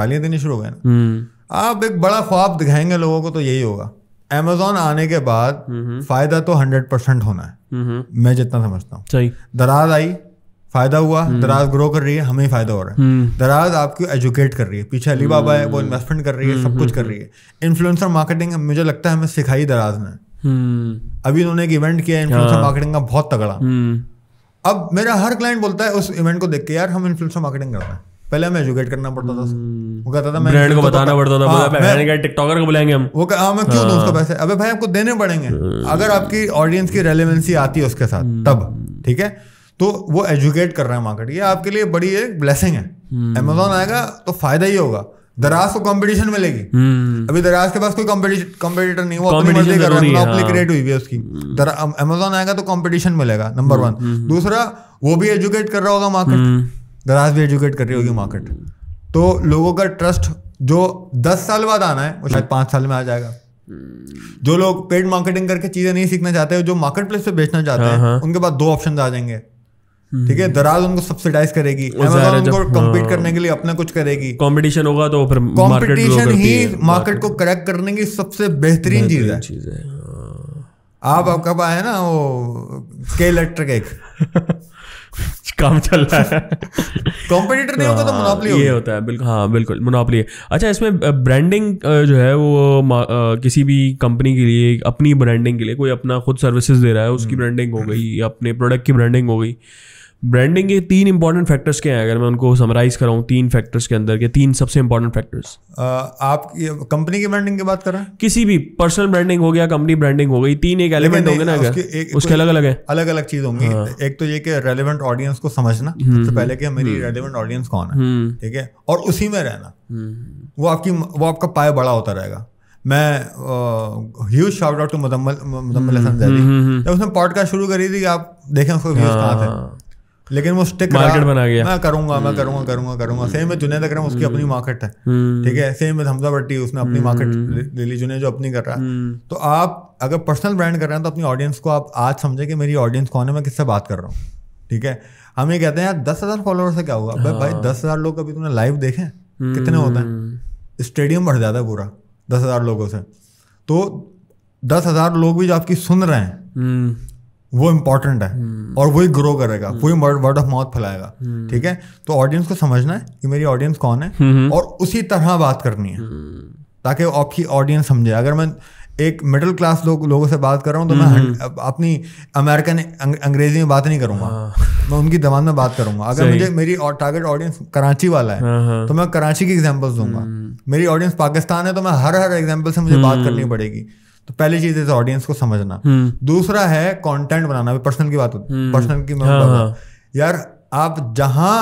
गालियाँ देनी शुरू हो गए ना आप एक बड़ा ख्वाब दिखाएंगे लोगों को तो यही होगा अमेजोन आने के बाद हम्म, हम्म। फायदा तो हंड्रेड परसेंट होना है हम्म, मैं जितना समझता हूँ दराज आई फायदा हुआ दराज ग्रो कर रही है हमें फायदा हो रहा है दराज आपको एजुकेट कर रही है पीछे अली बाबा है वो इन्वेस्टमेंट कर रही है सब कुछ कर रही है इन्फ्लुएंसर मार्केटिंग मुझे लगता है हमें सिखाई दराज ने अभी उन्होंने एक इवेंट किया इन्फ्लुएंसर मार्केटिंग हाँ। का बहुत तगड़ा अब मेरा हर क्लाइंट बोलता है उस इवेंट को देख के यार हम इन्फ्लुएंसर मार्केटिंग कर रहे हैं पहले हमें एजुकेट करना पड़ता था हम्म। वो कहता था मैं ब्रांड को बताना पड़ता था हाँ, बोला टिकटॉकर को बुलाएंगे हम वो हाँ मैं क्यों दूं उसको हाँ। पैसे अबे भाई आपको देने पड़ेंगे हाँ। अगर आपकी ऑडियंस की रेलिवेंसी आती है उसके साथ तब हम्म। ठीक है तो वो एजुकेट कर रहा है मार्केट ये आपके लिए बड़ी एक ब्लेसिंग है अमेजोन हम्म। आएगा तो फायदा ही होगा दराज को कंपटीशन मिलेगी अभी दराज के पास कोई कंपटीटर नहीं वो अपनी कर रहा है क्रिएट हुई है उसकी अमेजोन आएगा तो कंपटीशन मिलेगा नंबर वन दूसरा वो भी एजुकेट कर रहा होगा मार्केट दराज भी एजुकेट कर रही होगी मार्केट तो लोगों का ट्रस्ट जो दस साल बाद आना है वो शायद पाँच साल में आ जाएगा जो लोग पेड मार्केटिंग करके चीज़ें नहीं सीखना चाहते जो मार्केट प्लेस पे बेचना चाहते हैं हाँ, हाँ। उनके पास दो ऑप्शन आ जाएंगे हम्म। ठीक है दराज उनको सब्सिडाइज करेगी उनको कम्पीट करने हाँ। के लिए अपना कुछ करेगी कंपटीशन होगा तो फिर कंपटीशन ही मार्केट को करेक्ट करने की सबसे बेहतरीन चीज है आप आपका पाए ना वो के इलेक्ट्रिक एक काम चल रहा है कॉम्पिटिटर नहीं होगा तो मोनोपोली हाँ, ये होता है बिल्कुल हाँ बिल्कुल मोनोपोली है अच्छा इसमें ब्रांडिंग जो है वो किसी भी कंपनी के लिए अपनी ब्रांडिंग के लिए कोई अपना खुद सर्विसेज दे रहा है उसकी ब्रांडिंग हम्म। हो गई अपने प्रोडक्ट की ब्रांडिंग हो गई ब्रांडिंग के तीन इंपॉर्टेंट फैक्टर्स क्या हैं अगर मैं उनको समराइज कराऊँ तीन फैक्टर्स के अंदर के तीन सबसे इंपॉर्टेंट फैक्टर्स आप कंपनी की ब्रांडिंग की बात कर रहे हैं किसी भी पर्सनल ब्रांडिंग हो गया कंपनी ब्रांडिंग हो गई तीन एक एलिमेंट होंगे ना अगर उसके अलग अलग है अलग अलग चीज होंगी हाँ। एक तो ये कि रेलिवेंट ऑडियंस को समझना हम्म, सबसे हम्म, पहले कि मेरी रेलिवेंट हम्म। ऑडियंस कौन है ठीक है और उसी में रहना वो आपकी वो आपका पाए बड़ा होता रहेगा मैं huge shout out to Muzammil Muzammil Hasan Zaidi जब उसने पॉडकास्ट शुरू करी थी आप देखें उसको व्यूज कहाँ थे हाँ। लेकिन वो स्टिक मार्केट बना गया मैं करूंगा मैं हम्म। करूंगा करूंगा करूंगा सेम में जुनेद अक्रम उसकी अपनी मार्केट है हम्म। ठीक है सेम में हमजा भट्टी उसने अपनी मार्केट हम्म, ले ली जुनेद जो अपनी कर रहा है तो आप अगर पर्सनल ब्रांड कर रहे हैं तो अपनी ऑडियंस को आप आज समझे कि मेरी ऑडियंस कौन है मैं किससे बात कर रहा हूँ ठीक है हम ये कहते हैं यार दस हज़ार फॉलोअर से क्या होगा भाई भाई हाँ। दस हज़ार लोग अभी तुमने लाइव देखे कितने होते हैं स्टेडियम भर जाता है पूरा दस हज़ार लोगों से तो दस हज़ार लोग भी जो आपकी सुन रहे हैं वो इम्पोर्टेंट है हम्म। और वही ग्रो करेगा वही वर्ड ऑफ माउथ फैलाएगा हम्म। ठीक है तो ऑडियंस को समझना है कि मेरी ऑडियंस कौन है हम्म, और उसी तरह बात करनी है ताकि आपकी ऑडियंस समझे अगर मैं एक मिडिल क्लास लो, लोगों से बात कर रहा हूँ तो मैं अपनी अमेरिकन अंग्रेजी में बात नहीं करूँगा हाँ। मैं उनकी जबान में बात करूँगा अगर मुझे मेरी टारगेट ऑडियंस कराची वाला है हाँ, हाँ। तो मैं कराची की एग्जाम्पल्स दूंगा मेरी ऑडियंस पाकिस्तान है तो मैं हर हर एग्जाम्पल से मुझे बात करनी पड़ेगी तो पहली चीज इस ऑडियंस को समझना हम्म। दूसरा है कंटेंट बनाना पर्सनल की बात होती पर्सनल हम्म। की हाँ, हाँ. यार आप जहां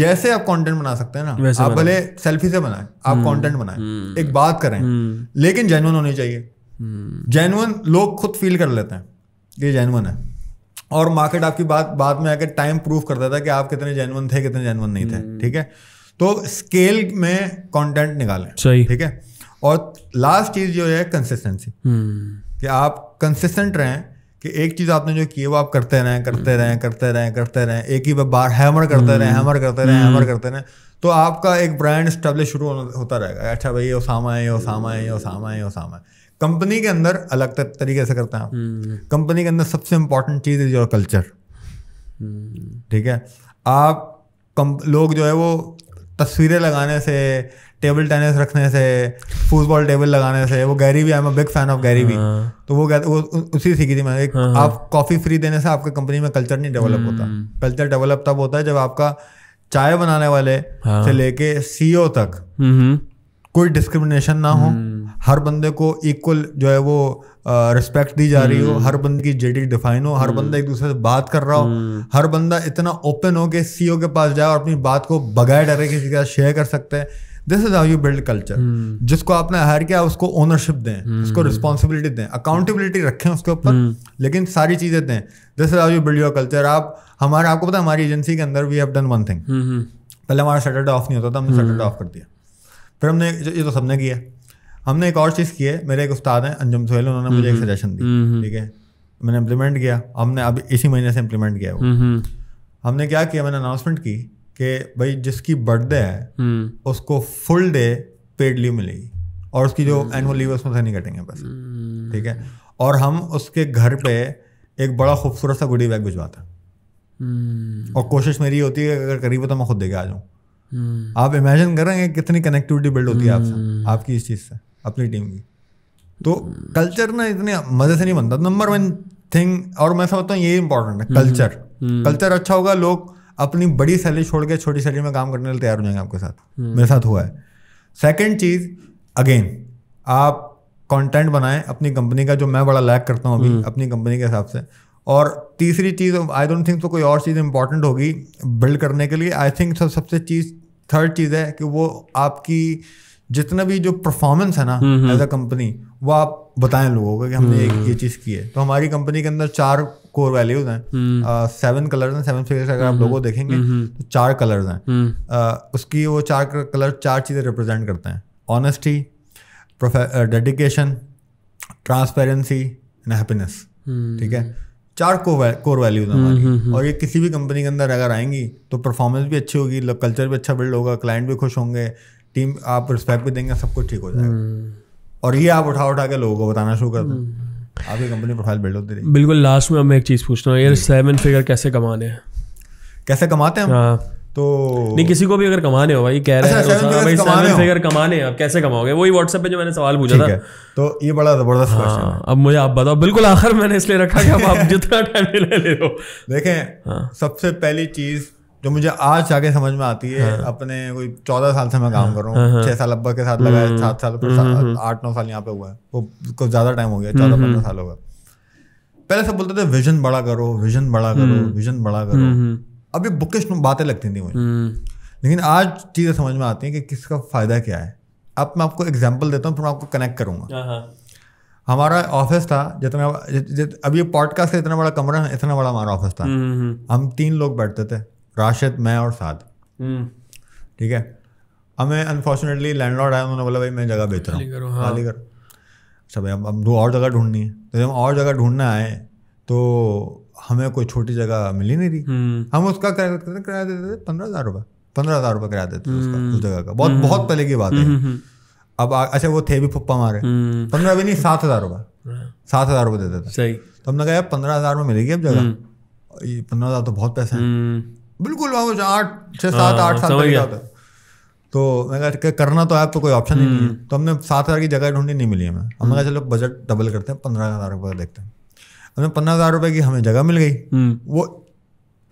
जैसे आप कंटेंट बना सकते हैं ना आप भले सेल्फी से बनाए आप कंटेंट हम्म। बनाए एक बात करें लेकिन जेनुअन होनी चाहिए जेनुअन लोग खुद फील कर लेते हैं ये जेनुअन है और मार्केट आपकी बात बाद में आकर टाइम प्रूव कर देता है कि आप कितने जेनुअन थे कितने जेनुअन नहीं थे ठीक है तो स्केल में कंटेंट निकालें ठीक है और लास्ट चीज़ जो है कंसिस्टेंसी हम्म। कि आप कंसिस्टेंट रहें कि एक चीज़ आपने जो की है वो आप करते रहें करते हम्म। रहें करते रहें करते रहें एक ही बार हैमर करते रहें हैमर हम्म। करते रहें हैमर करते रहें तो आपका एक ब्रांड स्टेब्लिश शुरू होता रहेगा अच्छा भाई ये ओसामा है ये ओसामा है ये ओसामा है ये ओसामा है कंपनी के अंदर अलग तरीके से करते हैं आप कंपनी के अंदर सबसे इंपॉर्टेंट चीज़ इज़ योर कल्चर ठीक है आप कम लोग जो है वो तस्वीरें लगाने से टेबल टेनिस रखने से फुटबॉल टेबल लगाने से वो गैरी भी I am big fan of Gary भी हाँ। तो वो कहते वो उसी सीखी थी मैंने एक हाँ, हाँ। आप कॉफ़ी फ्री देने से आपके कंपनी में कल्चर नहीं डेवलप होता कल्चर हम्म। डेवलप तब होता है जब आपका चाय बनाने वाले से लेके सीईओ e तक कोई डिस्क्रिमिनेशन ना हो हम्म। हर बंदे को इक्वल जो है वो रिस्पेक्ट दी जा रही हो हम्म। हर बंदे की जेडी डिफाइन हो हर बंदा एक दूसरे से बात कर रहा हो हर बंदा इतना ओपन हो कि सीईओ e के पास जाए और अपनी बात को बगैर डरे किसी के साथ शेयर कर सकते हैं this is how you build culture जिसको आपने हायर किया उसको ओनरशिप दें hmm. उसको रिस्पॉन्सिबिलिटी दें अकाउंटेबिलिटी रखें उसके ऊपर hmm. लेकिन सारी चीज़ें दें this is how you build your culture आप हमारे आपको पता है हमारी एजेंसी के अंदर we have done one thing पहले हमारा सैटरडे ऑफ नहीं होता था हमने सैटरडे hmm. ऑफ कर दिया फिर हमने ये तो सबने किया हमने एक और चीज़ की है मेरे एक उस्ताद हैं अंजुम सोहेल उन्होंने मुझे एक सजेशन hmm, hmm. दी ठीक है मैंने इम्प्लीमेंट किया हमने अभी इसी महीने से इम्प्लीमेंट किया वो हमने क्या किया मैंने अनाउंसमेंट की कि भाई जिसकी बर्थडे है हम्म। उसको फुल डे पेड लीव मिलेगी और उसकी जो एनुअल हम्म। लीव है उसमें से नहीं कटेंगे बस हम्म। ठीक है और हम उसके घर पे एक बड़ा खूबसूरत सा गुडी बैग भिजवाते हैं और कोशिश मेरी होती है अगर करीब हो तो मैं खुद देके आ जाऊँ आप इमेजिन करेंगे कितनी कनेक्टिविटी बिल्ड होती है आपसे आपकी इस चीज़ से अपनी टीम की तो कल्चर ना इतने मज़े से नहीं बनता नंबर वन थिंग और मैं समझता हूँ ये इम्पोर्टेंट है कल्चर कल्चर अच्छा होगा लोग अपनी बड़ी सैलरी छोड़ के छोटी सैलरी में काम करने के लिए तैयार हो जाएंगे आपके साथ हम्म। मेरे साथ हुआ है सेकेंड चीज़ अगेन आप कंटेंट बनाएं अपनी कंपनी का जो मैं बड़ा लैक करता हूँ अभी हम्म। अपनी कंपनी के हिसाब से और तीसरी चीज़ आई डोंट थिंक तो कोई और चीज़ इंपॉर्टेंट होगी बिल्ड करने के लिए आई थिंक सब सबसे चीज़ थर्ड चीज़ है कि वो आपकी जितना भी जो परफॉर्मेंस है ना एज अ कंपनी वो आप बताएं लोगों को कि हमने ये हम्म। चीज़ की है तो हमारी कंपनी के अंदर चार कोर वैल्यूज हैं सेवन हम्म। कलर हैं सेवन फिगर्स अगर आप हम्म, लोगों देखेंगे हम्म, तो चार कलर हैं उसकी वो चार कलर चार चीज़ें रिप्रेजेंट करते हैं honesty dedication transparency and happiness ठीक है चार कोर वैल्यूज हमारी और ये किसी भी कंपनी के अंदर अगर आएंगी तो परफॉर्मेंस भी अच्छी होगी कल्चर भी अच्छा बिल्ड होगा क्लाइंट भी खुश होंगे टीम आप रिस्पेक्ट भी देंगे सब कुछ ठीक हो जाएगा और ये आप उठा उठा के लोगों को बताना शुरू कर दो आपकी कंपनी प्रोफाइल बिल्ड होती रही बिल्कुल लास्ट में मैं एक चीज़ पूछना हूँ यार सेवन फिगर कैसे कमाने हैं कैसे कमाते हैं हाँ तो नहीं किसी को भी अगर कमाने हो भाई कह रहे हैं अच्छा, हैं हाँ, भाई सेवन फिगर कमाने आप कैसे कमाओगे वही व्हाट्सएप पे जो मैंने सवाल पूछा था तो ये बड़ा जबरदस्त हाँ, अब मुझे आप बताओ बिल्कुल आखिर मैंने इसलिए रखा कि आप जितना टाइम ले रहे हो देखें हाँ। सबसे पहली चीज़ जो मुझे आज जाके समझ में आती है हाँ। अपने कोई चौदह साल से मैं काम हाँ। कर रहा हूँ हाँ, हाँ। छह साल अब्बा के साथ लगा है हम्म। सात साल हम्म, हम्म। आठ नौ साल यहाँ पे हुआ है वो कुछ ज़्यादा टाइम हो गया चौदह पंद्रह साल होगा पहले सब बोलते थे विजन बड़ा करो विजन बड़ा करो विजन बड़ा करो अभी बुकिश बातें लगती थी मुझे लेकिन आज चीज़ें समझ में आती हैं कि किसका फ़ायदा क्या है अब मैं आपको एग्जाम्पल देता हूँ फिर मैं आपको कनेक्ट करूँगा हमारा ऑफिस था जितना अब ये पॉडकास्ट का इतना बड़ा कमरा इतना बड़ा हमारा ऑफिस था हम तीन लोग बैठते थे राशिद मैं और साद हम्म। ठीक है हमें अनफॉर्चुनेटली लैंडलॉर्ड आया उन्होंने बोला भाई मैं जगह बेच रहा हूँ खाली कर हाँ। अच्छा भाई अब अब और जगह ढूंढनी है तो जब और जगह ढूंढना आए तो हमें कोई छोटी जगह मिली नहीं रही हम्म। हम उसका किराया देते थे पंद्रह हज़ार रुपये पंद्रह हज़ार रुपये किराया देते थे हम्म। उस जगह का बहुत बहुत पहले की बात है अब अच्छा वो थे भी पप्पा हमारे पंद्रह भी नहीं सात हज़ार रुपये हाँ। सात हज़ार रुपये देते थे सही तो हमने कहा यार पंद्रह हज़ार में मिलेगी अब जगह पंद्रह हज़ार तो बहुत पैसा है बिल्कुल बाबू आठ छः सात हाँ, आठ साल पहले होता तो मैं कहा करना तो ऐप तो कोई ऑप्शन ही नहीं है हम्म। तो हमने सात हज़ार की जगह ढूंढी नहीं मिली हमें हमने कहा हम्म। चलो बजट डबल करते हैं पंद्रह हज़ार रुपये देखते हैं हमने पंद्रह हज़ार रुपये की हमें जगह मिल गई हम्म। वो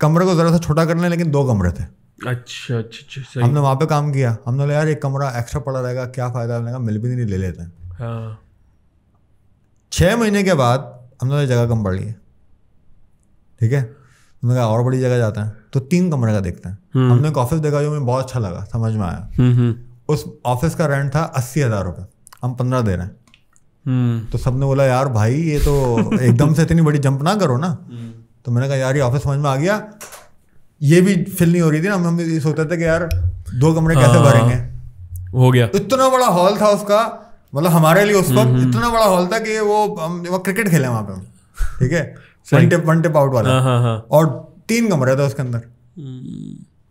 कमरे को ज़रा सा छोटा करने लेकिन दो कमरे थे अच्छा अच्छा अच्छा हमने वहाँ पे काम किया हमने बोला यार एक कमरा एक्स्ट्रा पड़ा रहेगा क्या फ़ायदा रहेगा मिल भी नहीं ले लेते हैं हाँ। छः महीने के बाद हमने जगह कम पड़ ली ठीक है तो मैंने कहा और बड़ी जगह जाते हैं तो तीन कमरे का देखते हैं हम्म। हमने एक ऑफिस देखा जो मुझे बहुत अच्छा लगा समझ में आया हम्म, हम्म। उस ऑफिस का रेंट था अस्सी हज़ार रुपये हम पंद्रह दे रहे हैं तो सबने बोला यार भाई ये तो एकदम से इतनी बड़ी जंप ना करो ना तो मैंने कहा यार ये ऑफिस समझ में आ गया ये भी फिल नहीं हो रही थी ना हम ये सोचते थे कि यार दो कमरे कैसे हाँ। भरेंगे हो गया इतना बड़ा हॉल था उसका मतलब हमारे लिए उस वक्त इतना बड़ा हॉल था कि वो हम क्रिकेट खेले वहाँ पे हम ठीक है one tip one tip out वाला हाँ, हाँ, हाँ। और तीन कमरे थे उसके अंदर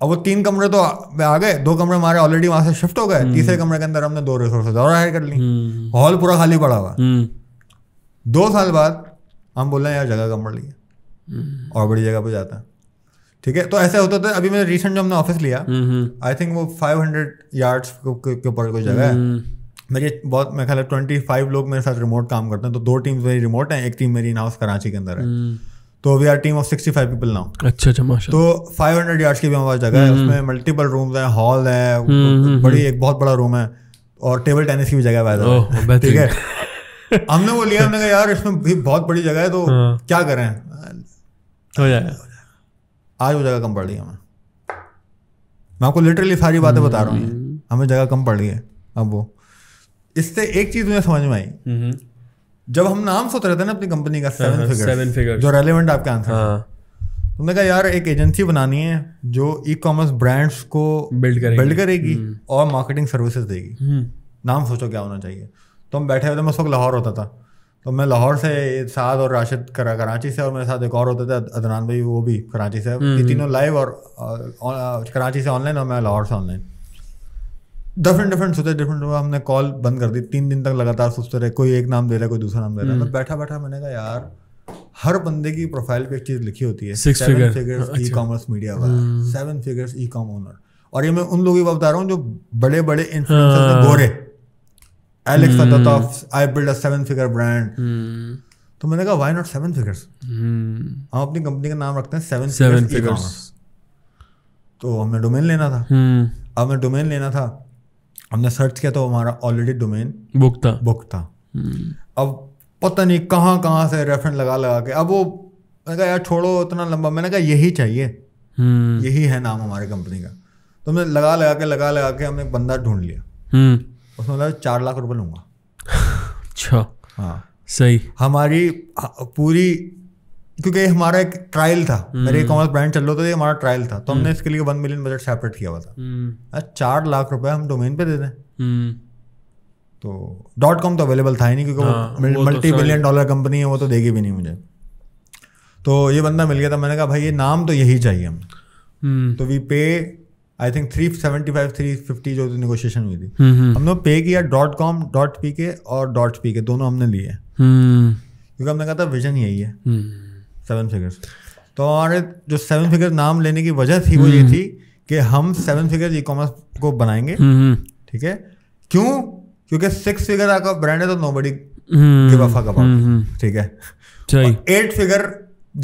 अब वो तीन कमरे तो आ गए दो कमरे हमारे ऑलरेडी वहां से शिफ्ट हो गए हम्म। तीसरे कमरे के अंदर हमने दो रिसोर्सेज और हायर कर ली हम्म। हॉल पूरा खाली पड़ा हुआ हम्म। दो साल बाद हम बोल रहे हैं यार जगह कम पड़ लिया और बड़ी जगह पे जाता है ठीक है तो ऐसे होता था अभी मैंने रिसेंट जो हमने ऑफिस लिया आई थिंक वो फाइव हंड्रेड यार्ड्स के ऊपर कोई जगह है मेरे बहुत मैं ख्याल ट्वेंटी फाइव लोग मेरे साथ रिमोट काम करते हैं तो दो टीम्स मेरी रिमोट हैं एक टीम मेरी इन कराची के अंदर है हम्म। तो we are team of sixty five people now अच्छा अच्छा तो फाइव हंड्रेड यार्ड्स की भी हमारी जगह है हम्म, हम्म। उसमें मल्टीपल रूम्स हैं हॉल है तो बड़ी एक बहुत बड़ा रूम है और टेबल टेनिस की भी जगह है ठीक है हमने वो लिया हमने कहा यार इसमें भी बहुत बड़ी जगह है तो हाँ। क्या करें हो जाएगा आज वो जगह कम पड़ रही है हमें मैं आपको लिटरली सारी बातें बता रहा हूँ हमें जगह कम पड़ रही है अब वो इससे एक चीज मुझे समझ में आई जब हम नाम सोच रहे थे ना अपनी कंपनी का सेवन फिगर सेवन फिगर जो रेलिवेंट आपके आंसर हाँ। तुमने तो कहा यार एक एजेंसी बनानी है जो ई कॉमर्स ब्रांड्स को बिल्ड करेगी बिल्ड करेगी हम्म। और मार्केटिंग सर्विसेज देगी हम्म। नाम सोचो क्या होना चाहिए तो हम बैठे हुए थे मैं उस वक्त लाहौर होता था तो मैं लाहौर से साथ और राशिद करा कराची से और मेरे साथ एक और होते थे अदनान भाई वो भी कराची से हम्म। तीनों लाइव और कराची से ऑनलाइन और मैं लाहौर से ऑनलाइन डिफरेंट डिफरेंट सोचा डिफरेंट हमने कॉल बंद कर दी तीन दिन तक लगातार सोचते रहे कोई एक नाम दे रहा है कोई दूसरा नाम दे रहा है हम्म। बैठा बैठा मैंने कहा यार हर बंदे की प्रोफाइल पे एक चीज लिखी होती है फिगर्स ई कॉमर्स मीडिया वाला seven figures e com owner और ये मैं उन लोगों की बात बता रहा हूँ जो बड़े बड़े इन्फ्लुएंसर्स गोरे Alex I build a seven figure brand तो मैंने कहा व्हाई नॉट सेवन फिगर्स हम अपनी कंपनी का नाम रखते हैं सेवन सेवन फिगर्स तो हमें डोमेन लेना था हम्म। हमें डोमेन लेना था हमने सर्च किया तो हमारा ऑलरेडी डोमेन बुक था बुक था अब पता नहीं कहाँ कहाँ से रेफरेंस लगा लगा के अब वो मैंने कहा यार छोड़ो इतना लंबा मैंने कहा यही चाहिए हम्म। यही है नाम हमारी कंपनी का तो हमने लगा लगा के लगा लगा के हमने बंदा ढूंढ लिया हम्म। उसने बोला चार लाख रुपये लूँगा अच्छा हाँ सही हमारी पूरी क्योंकि हमारा एक ट्रायल था हम्म। मेरे ई कॉमर्स ब्रांड चल रहा था ये हमारा ट्रायल था तो हमने हम्म। इसके लिए वन मिलियन बजट सेपरेट किया हुआ था हम्म। चार लाख रुपए हम डोमेन पे दे दें तो डॉट कॉम तो अवेलेबल था ही नहीं क्योंकि मल्टी बिलियन डॉलर कंपनी है वो तो देगी भी नहीं मुझे तो ये बंदा मिल गया था मैंने कहा भाई ये नाम तो यही चाहिए हमें तो we pay I think three seventy five three fifty जो निगोशिएशन हुई थी हमने पे किया डॉट कॉम डॉट पी के और डॉट पी के दोनों हमने लिए क्योंकि हमने कहा था विजन यही है सेवन फिगर्स तो हमारे जो सेवन फिगर नाम लेने की वजह थी वो ये हम्म। थी कि हम सेवन फिगर ई कॉमर्स को बनाएंगे हम्म, हम्म। ठीक है क्यों क्योंकि सिक्स फिगर आपका ब्रांड है तो नो बडी ठीक है एट फिगर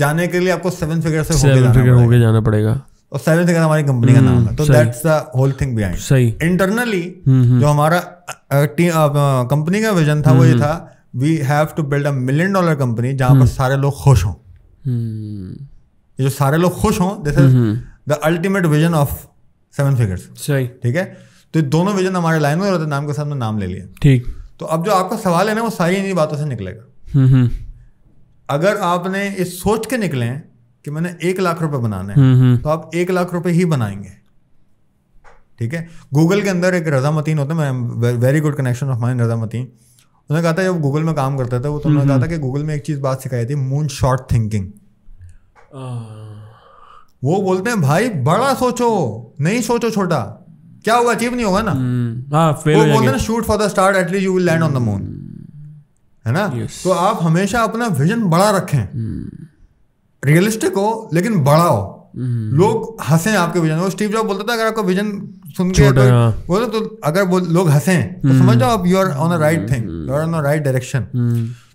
जाने के लिए आपको सेवन फिगर से सेवन फिगर होके जाना पड़ेगा और सेवन फिगर हमारी कंपनी का नाम है तो that's the whole thing behind सही इंटरनली जो हमारा कंपनी का विजन था वो ये था we have to build a million dollar company जहां पर सारे लोग खुश हों ये जो सारे लोग खुश हों this is the ultimate vision of seven figures सही ठीक है तो ये दोनों विजन हमारे लाइन में रहते नाम के साथ में नाम ले लिया ठीक तो अब जो आपका सवाल है ना वो सारी इन्हीं बातों से निकलेगा अगर आपने इस सोच के निकले कि मैंने एक लाख रुपए बनाने हैं तो आप एक लाख रुपए ही बनाएंगे ठीक है गूगल के अंदर एक रजा मतीन होता है very good connection of mind Raza Mateen उन्होंने कहा था जब गूगल में काम करता था वो तो उन्होंने कहा था कि गूगल में एक चीज़ बात सिखाई थी मून शॉर्ट थिंकिंग वो बोलते हैं भाई बड़ा सोचो नहीं सोचो छोटा क्या होगा अचीव नहीं होगा ना आ, हम्म, hmm. हाँ, वो बोलते हैं shoot for the star at least you will land on the moon है ना yes. तो आप हमेशा अपना विजन बड़ा रखें रियलिस्टिक हम्म। hmm. हो लेकिन बड़ा हो hmm. लोग हंसे आपके विजन वो स्टीव जॉब बोलता था अगर आपका विजन सुन के तो, हाँ। तो अगर लोग हंसे तो समझ जाओ आप you are on the right thing you are on the right direction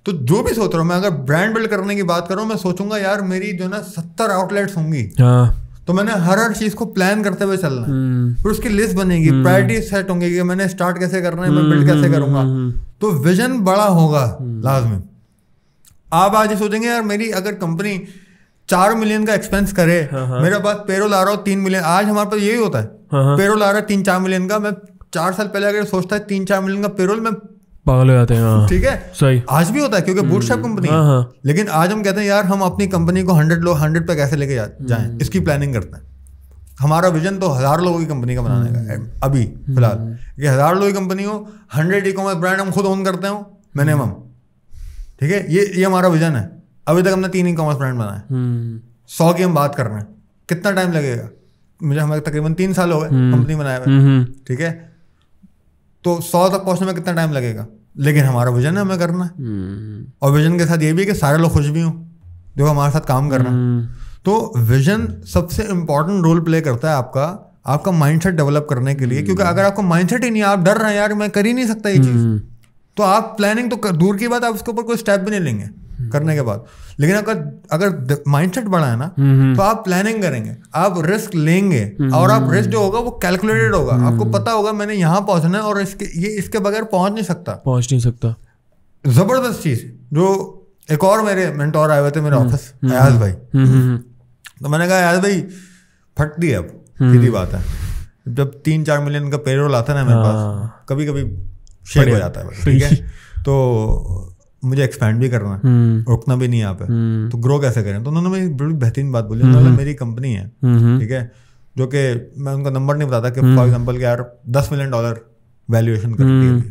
तो जो भी सोच रहा हूँ मैं अगर ब्रांड बिल्ड करने की बात करूँ मैं सोचूंगा यार मेरी जो ना सत्तर आउटलेट्स होंगी हाँ। तो मैंने हर हर चीज को प्लान करते हुए चलना हम्म। फिर उसकी लिस्ट बनेगी hmm. प्रायोरिटी सेट होंगी कि मैंने स्टार्ट कैसे करना है मैं बिल्ड हम्म, कैसे हम्म, करूंगा तो विजन बड़ा होगा लाजमी आप आज ही सोचेंगे यार मेरी अगर कंपनी चार मिलियन का एक्सपेंस करे हाँ, हाँ। मेरे पास पेरोल आ रहा हो तीन मिलियन आज हमारे पास यही होता है हाँ। पेरोल आ रहा है तीन चार मिलियन का मैं चार साल पहले अगर सोचता है तीन चार मिलियन का पेरोल मैं पागल हो जाते हैं हाँ। ठीक है सही आज भी होता है क्योंकि शॉप कंपनी है लेकिन आज हम कहते हैं यार हम अपनी कंपनी को हंड्रेड लोग हंड्रेड पे कैसे लेके हम्म। जाए इसकी प्लानिंग करते हैं हमारा विजन तो हजार लोगों की कंपनी का बनाने का है हम्म। अभी फिलहाल ये हम्म। हजार लोगों की कंपनी हो हंड्रेड ई कॉमर्स ब्रांड हम खुद ओन करते हो मिनिमम ठीक है ये ये हमारा विजन है अभी तक हमने तीन ई कॉमर्स ब्रांड बनाए सौ की हम बात कर रहे हैं कितना टाइम लगेगा मुझे हमारे तकरीबन तीन साल हो गए कंपनी बनाए हुए ठीक है तो सौ तक पहुंचने में कितना टाइम लगेगा लेकिन हमारा विजन है हमें करना है हम्म। और विजन के साथ ये भी है कि सारे लोग खुश भी हों जो हमारे साथ काम करना हैं हम्म। तो विजन सबसे इम्पोर्टेंट रोल प्ले करता है आपका आपका माइंडसेट डेवलप करने के लिए क्योंकि हम्म। अगर आपको माइंडसेट ही नहीं आप डर रहे हैं यार मैं कर ही नहीं सकता ये चीज़ तो आप प्लानिंग तो दूर की बात आप उसके ऊपर कोई स्टेप भी नहीं लेंगे करने के बाद लेकिन अगर अगर माइंडसेट बड़ा है ना हम्म, हम्म। तो आप प्लानिंग करेंगे आप रिस्क लेंगे हम्म, और आप रिस्क जो होगा वो कैलकुलेटेड होगा आपको पता होगा मैंने यहाँ पहुंचना है और इसके ये इसके बगैर पहुंच नहीं सकता पहुंच नहीं सकता जबरदस्त चीज जो एक और मेरे मेंटोर आए हुए थे मेरे ऑफिस अयाज भाई तो मैंने कहा अयाज भाई फट दी अब सीधी बात है जब तीन चार मिलियन का पेरोल आता है ना मेरे हाँ। पास कभी कभी शेयर हो जाता है ठीक है तो मुझे एक्सपैंड भी करना है हम्म। रुकना भी नहीं यहाँ पे हम्म। तो ग्रो कैसे करें तो उन्होंने मेरी बड़ी बेहतरीन बात बोली उन्होंने हम्म। मेरी कंपनी है ठीक है जो कि मैं उनका नंबर नहीं बताता कि फॉर एग्जाम्पल यार दस मिलियन डॉलर वैल्यूएशन करती है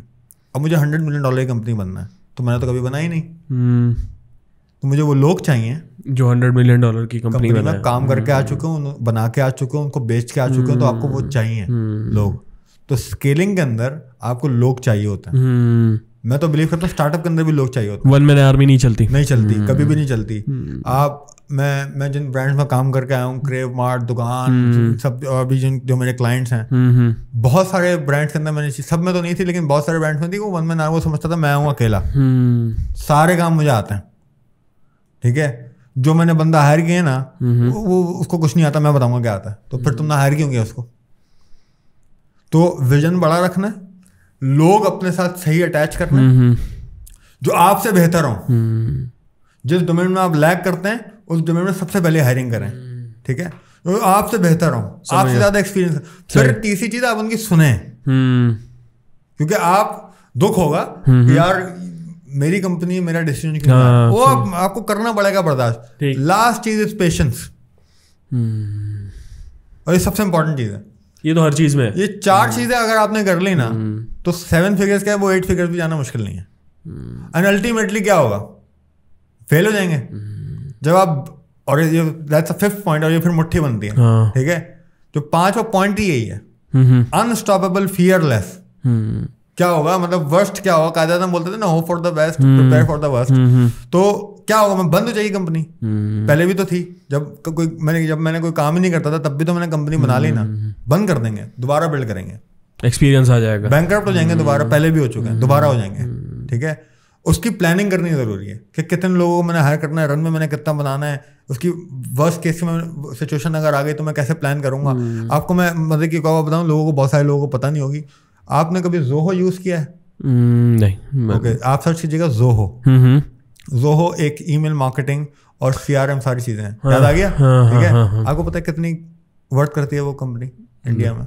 अब मुझे हंड्रेड मिलियन डॉलर की कंपनी बनना है तो मैंने तो कभी बनाई नहीं तो मुझे वो लोग चाहिए जो हंड्रेड मिलियन डॉलर की कंपनी में काम करके आ चुके हूँ बना के आ चुके हूँ उनको बेच के आ चुके हूँ तो आपको वो चाहिए लोग तो स्केलिंग के अंदर आपको लोग चाहिए होते हैं मैं तो बिलीव करता हूँ स्टार्टअप के अंदर भी लोग चाहिए होते वन मैन आर्मी नहीं चलती नहीं चलती hmm. कभी भी नहीं चलती hmm. आप मैं मैं जिन ब्रांड्स में काम करके आया हूँ क्रेव मार्ट दुकान hmm. सब और भी जिन जो मेरे क्लाइंट्स हैं hmm, hmm. बहुत सारे ब्रांड्स के अंदर मैंने सब में तो नहीं थी लेकिन बहुत सारे ब्रांड्स में थी वो वन मैन आर्मी वो समझता था मैं हूँ अकेला hmm. सारे काम मुझे आते हैं ठीक है जो मैंने बंदा हायर किया ना वो उसको कुछ नहीं आता मैं बताऊंगा क्या आता है तो फिर तुमने हायर क्यों किया उसको तो विजन बड़ा रखना है लोग अपने साथ सही अटैच हैं हम्म, हम्म। जो आपसे बेहतर हो हम्म। जिस डोमेन में आप लैग करते हैं उस डोमेन में सबसे पहले हायरिंग करें ठीक है तो आपसे बेहतर हो आपसे ज्यादा एक्सपीरियंस फिर तीसरी चीज आप उनकी सुने क्योंकि आप दुख होगा यार मेरी कंपनी मेरा डिसीजन क्यों हाँ, वो आप, आपको करना पड़ेगा बर्दाश्त लास्ट चीज इज पेशेंस और ये सबसे इंपॉर्टेंट चीज है ये तो हर चीज में ये चार हाँ। चीजें अगर आपने कर ली ना हम्म। तो सेवन फिगर्स क्या है वो एट फिगर्स भी जाना मुश्किल नहीं है एंड हम्म। अल्टीमेटली क्या होगा फेल हो जाएंगे हम्म। जब आप और ये दैट्स अ फिफ्थ पॉइंट और ये फिर मुट्ठी बनती है हाँ। ठीक है जो पांचवा पॉइंट ही यही है अनस्टॉपेबल फियरलेस क्या होगा मतलब वर्स्ट क्या होगा कायदे आजम बोलते थे ना hope for the best prepare for the worst तो क्या होगा मैं बंद हो जाएगी कंपनी हम्म। पहले भी तो थी जब कोई मैंने जब मैंने कोई काम ही नहीं करता था तब भी तो मैंने कंपनी बना ली ना हम्म, हम्म। बंद कर देंगे दोबारा बिल्ड करेंगे एक्सपीरियंस आ जाएगा बैंक हो जाएंगे दोबारा पहले भी हो चुके हैं दोबारा हो जाएंगे ठीक है उसकी प्लानिंग करनी ज़रूरी है कि कितने लोगों को मैंने हायर करना है रन में मैंने कितना बनाना है उसकी वर्स्ट केस में सिचुएशन अगर आ गई तो मैं कैसे प्लान करूंगा आपको मैं मतलब कि बताऊँ लोगों को बहुत सारे लोगों को पता नहीं होगी आपने कभी जोहो यूज किया है हम्म, नहीं ओके okay, आप सर्च कीजिएगा जोहो हम्म, हम्म। जोहो एक ईमेल मार्केटिंग और सीआरएम सारी चीजें हैं हाँ, याद आ गया हाँ, हाँ, ठीक है आपको पता है कितनी वर्क करती है वो कंपनी इंडिया में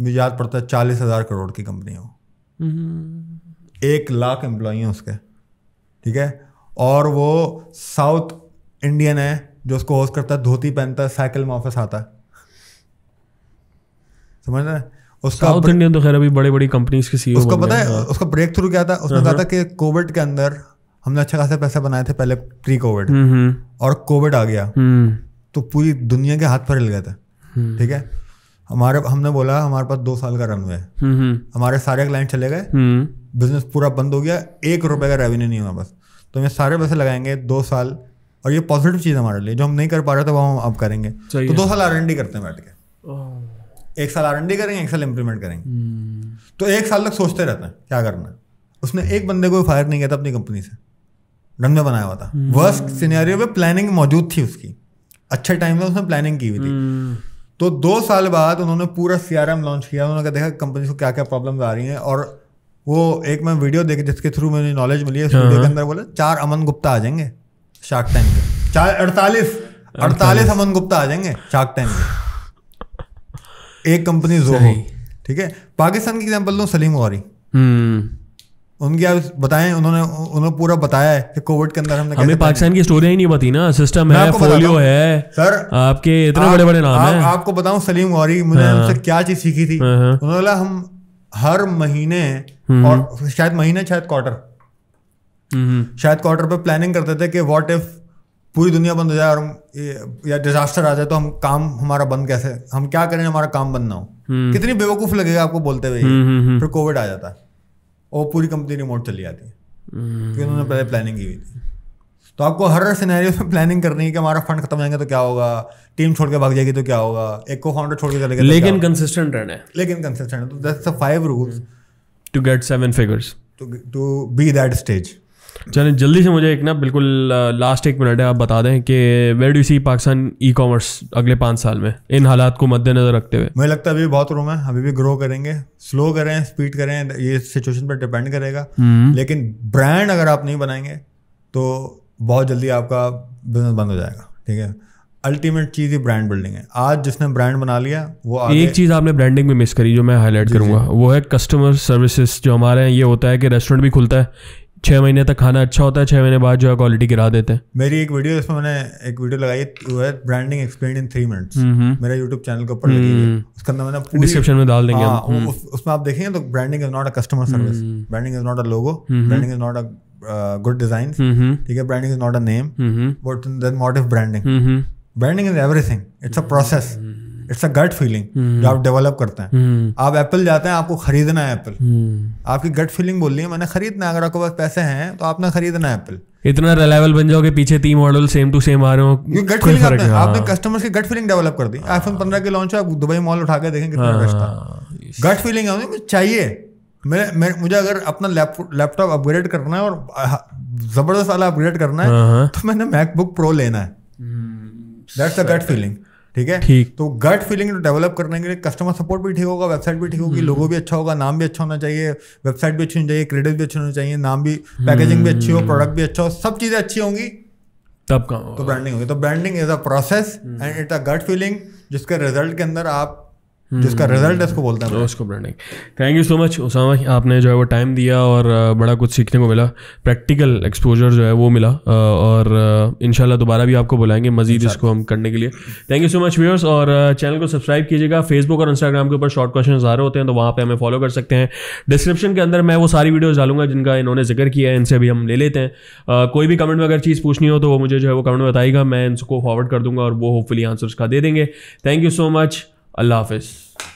मुझे याद पड़ता है चालीस हजार करोड़ की कंपनी है वो एक लाख एम्प्लॉय है उसके ठीक है और वो साउथ इंडियन है जो उसको होस्ट करता है धोती पहनता है साइकिल में ऑफिस आता है समझ रहे उसका साउथ इंडियन तो खैर अभी बड़े बड़ी कंपनीज के सीईओ उसको पता है उसका ब्रेक थ्रू क्या था उसने कहा uh-huh. था कि कोविड के अंदर हमने अच्छा खासा पैसा बनाए थे पहले प्री कोविड और कोविड आ गया हम्म। तो पूरी दुनिया के हाथ पर हिल गए थे हम्म। ठीक है हमारे हमने बोला हमारे पास दो साल का रन हुआ है हमारे सारे क्लाइंट चले गए बिजनेस हम्म। पूरा बंद हो गया एक रुपए का रेवेन्यू नहीं हुआ बस तो हमें सारे पैसे लगाएंगे दो साल और ये पॉजिटिव चीज़ हमारे लिए जो हम नहीं कर पा रहे थे तो वो हम अब करेंगे तो दो साल आर करते हैं बैठ के oh. एक साल आर करेंगे एक साल इम्प्लीमेंट करेंगे हम्म। तो एक साल तक सोचते रहते हैं क्या करना है उसने एक बंदे को फायर नहीं किया था अपनी कंपनी से डन में बनाया हुआ था वर्स्ट हम्म। सीनियरियो में प्लानिंग मौजूद थी उसकी अच्छे टाइम में उसने प्लानिंग की हुई थी हम्म। तो दो साल बाद उन्होंने पूरा सी लॉन्च किया उन्होंने कहा देखा कंपनी को क्या क्या प्रॉब्लम आ रही हैं और वो एक मैं वीडियो देखी जिसके थ्रू मुझे नॉलेज मिली है वीडियो के हाँ। अंदर बोला चार अमन गुप्ता आ जाएंगे शार्क टाइम के चार अड़तालीस अड़तालीस अमन गुप्ता आ जाएंगे शार्क टाइम के एक कंपनी जोहो ठीक है पाकिस्तान की एग्जाम्पल लो सलीम गौरी हम्म। उनकी आप बताएं उन्होंने उन्होंने पूरा बताया है कि कोविड के अंदर हमने हमें पाकिस्तान की स्टोरी ही नहीं पता ना सिस्टम है पोलियो है सर आपके इतने आप, बड़े बड़े नाम आप, हैं आपको बताऊं सलीम गौरी मुझे हाँ, उनसे क्या चीज सीखी थी हाँ, हाँ, उन्होंने बोला हम हर महीने हम्म। और शायद महीने शायद क्वार्टर हम्म, शायद क्वार्टर पे प्लानिंग करते थे कि वॉट इफ पूरी दुनिया बंद हो जाए और हम या डिजास्टर आ जाए तो हम काम हमारा बंद कैसे हम क्या करें हमारा काम बंद ना हो हम्म। कितनी बेवकूफ़ लगेगा आपको बोलते हुए हम्म, हम्म, फिर कोविड आ जाता है और पूरी कंपनी रिमोट चली जाती है क्योंकि उन्होंने पहले प्लानिंग की हुई थी तो आपको हर सिनेरियो में प्लानिंग करनी है कि हमारा फंड खत्म जाएंगे तो क्या होगा टीम छोड़ के भाग जाएगी तो क्या होगा एक को फाउंडर छोड़ के चलेगा तो लेकिन कंसिस्टेंट रहना है लेकिन कंसिस्टेंट तो that's the five rules to get seven figures to be that stage चलें जल्दी से मुझे एक ना बिल्कुल लास्ट एक मिनट है आप बता दें कि where do see Pakistan e commerce अगले पाँच साल में इन हालात को मद्देनजर रखते हुए मुझे लगता है अभी बहुत रूम है अभी भी ग्रो करेंगे स्लो करें स्पीड करें ये सिचुएशन पर डिपेंड करेगा हम्म। लेकिन ब्रांड अगर आप नहीं बनाएंगे तो बहुत जल्दी आपका बिजनेस बंद हो जाएगा ठीक है अल्टीमेट चीज़ ही ब्रांड बिल्डिंग है आज जिसने ब्रांड बना लिया वो आगे एक चीज़ आपने ब्रांडिंग में मिस करी जो मैं हाईलाइट करूंगा वो है कस्टमर सर्विसेज जो हमारे यहाँ ये होता है कि रेस्टोरेंट भी खुलता है छः महीने तक खाना अच्छा होता है छः महीने बाद जो है क्वालिटी गिरा देते हैं मेरी एक वीडियो इसमें मैंने एक वीडियो लगाई वो है branding explain in three minutes मेरा यूट्यूब चैनल के ऊपर हम्म। उसके अंदर मैंने डिस्क्रिप्शन में डाल देंगे हाँ, उस, उसमें आप देखेंगे तो branding is not a customer service branding is not a logo branding is not a good design ठीक है branding is not a name but then what if branding branding is everything it's a process it's a gut feeling जो आप develop करते हैं हम्म। आप Apple जाते हैं आपको खरीदना है एप्पल हम्म। आपकी गट फीलिंग बोल रही है मैंने खरीदना है अगर आपके पास पैसे हैं तो आपने खरीदना है एप्पल इतना रिलायबल बन जाओगे पीछे तीन मॉडल सेम टू सेम आ रहे हो गट फीलिंग आपने, हाँ। आपने कस्टमर्स की गट फीलिंग डेवलप कर दी आईफोन हाँ। पंद्रह के लॉन्च आप दुबई मॉल उठा के देखें कितना कस्ट गट फीलिंग है मुझे चाहिए मेरे, मेरे मुझे अगर अपना लैपटॉप अपग्रेड करना है और हाँ, जबरदस्त वाला अपग्रेड करना है हाँ, तो मैंने मैकबुक प्रो लेना है दैट्स अ गट फीलिंग ठीक है ठीक तो गट फीलिंग तो डेवलप करने के लिए कस्टमर सपोर्ट भी ठीक होगा वेबसाइट भी ठीक होगी हम्म। लोगो भी अच्छा होगा नाम भी अच्छा होना चाहिए वेबसाइट भी अच्छी होनी चाहिए क्रेडिट भी अच्छी होनी चाहिए नाम भी पैकेजिंग हम्म। भी अच्छी हो प्रोडक्ट भी अच्छा हो सब चीज़ें अच्छी होंगी तब तो ब्रांडिंग होगी तो branding is a process and it a gut feeling जिसके रिजल्ट के अंदर आप जिसका रिजल्ट इसको बोलता है उसको branding thank you so much Usama आपने जो है वो टाइम दिया और बड़ा कुछ सीखने को मिला प्रैक्टिकल एक्सपोजर जो है वो मिला और इन दोबारा भी आपको बुलाएंगे मजीद इसको हम करने के लिए thank you so much viewers और चैनल को सब्सक्राइब कीजिएगा फेसबुक और इंस्टाग्राम के ऊपर शॉर्ट क्वेश्चन आ रहे होते हैं तो वहाँ पर हमें फॉलो कर सकते हैं डिस्क्रिप्शन के अंदर मैं वो सारी वीडियोज़ डालूंगा जिनका इन्होंने जिक्र किया है इनसे भी हम ले लेते हैं कोई भी कमेंट में अगर चीज़ पूछनी हो तो वो मुझे जो है वो कमेंट बताएगा मैं इनको फॉरवर्ड कर दूंगा और वो होपफुली आंसर उसका दे देंगे थैंक यू सो मच अल्लाह हाफिज़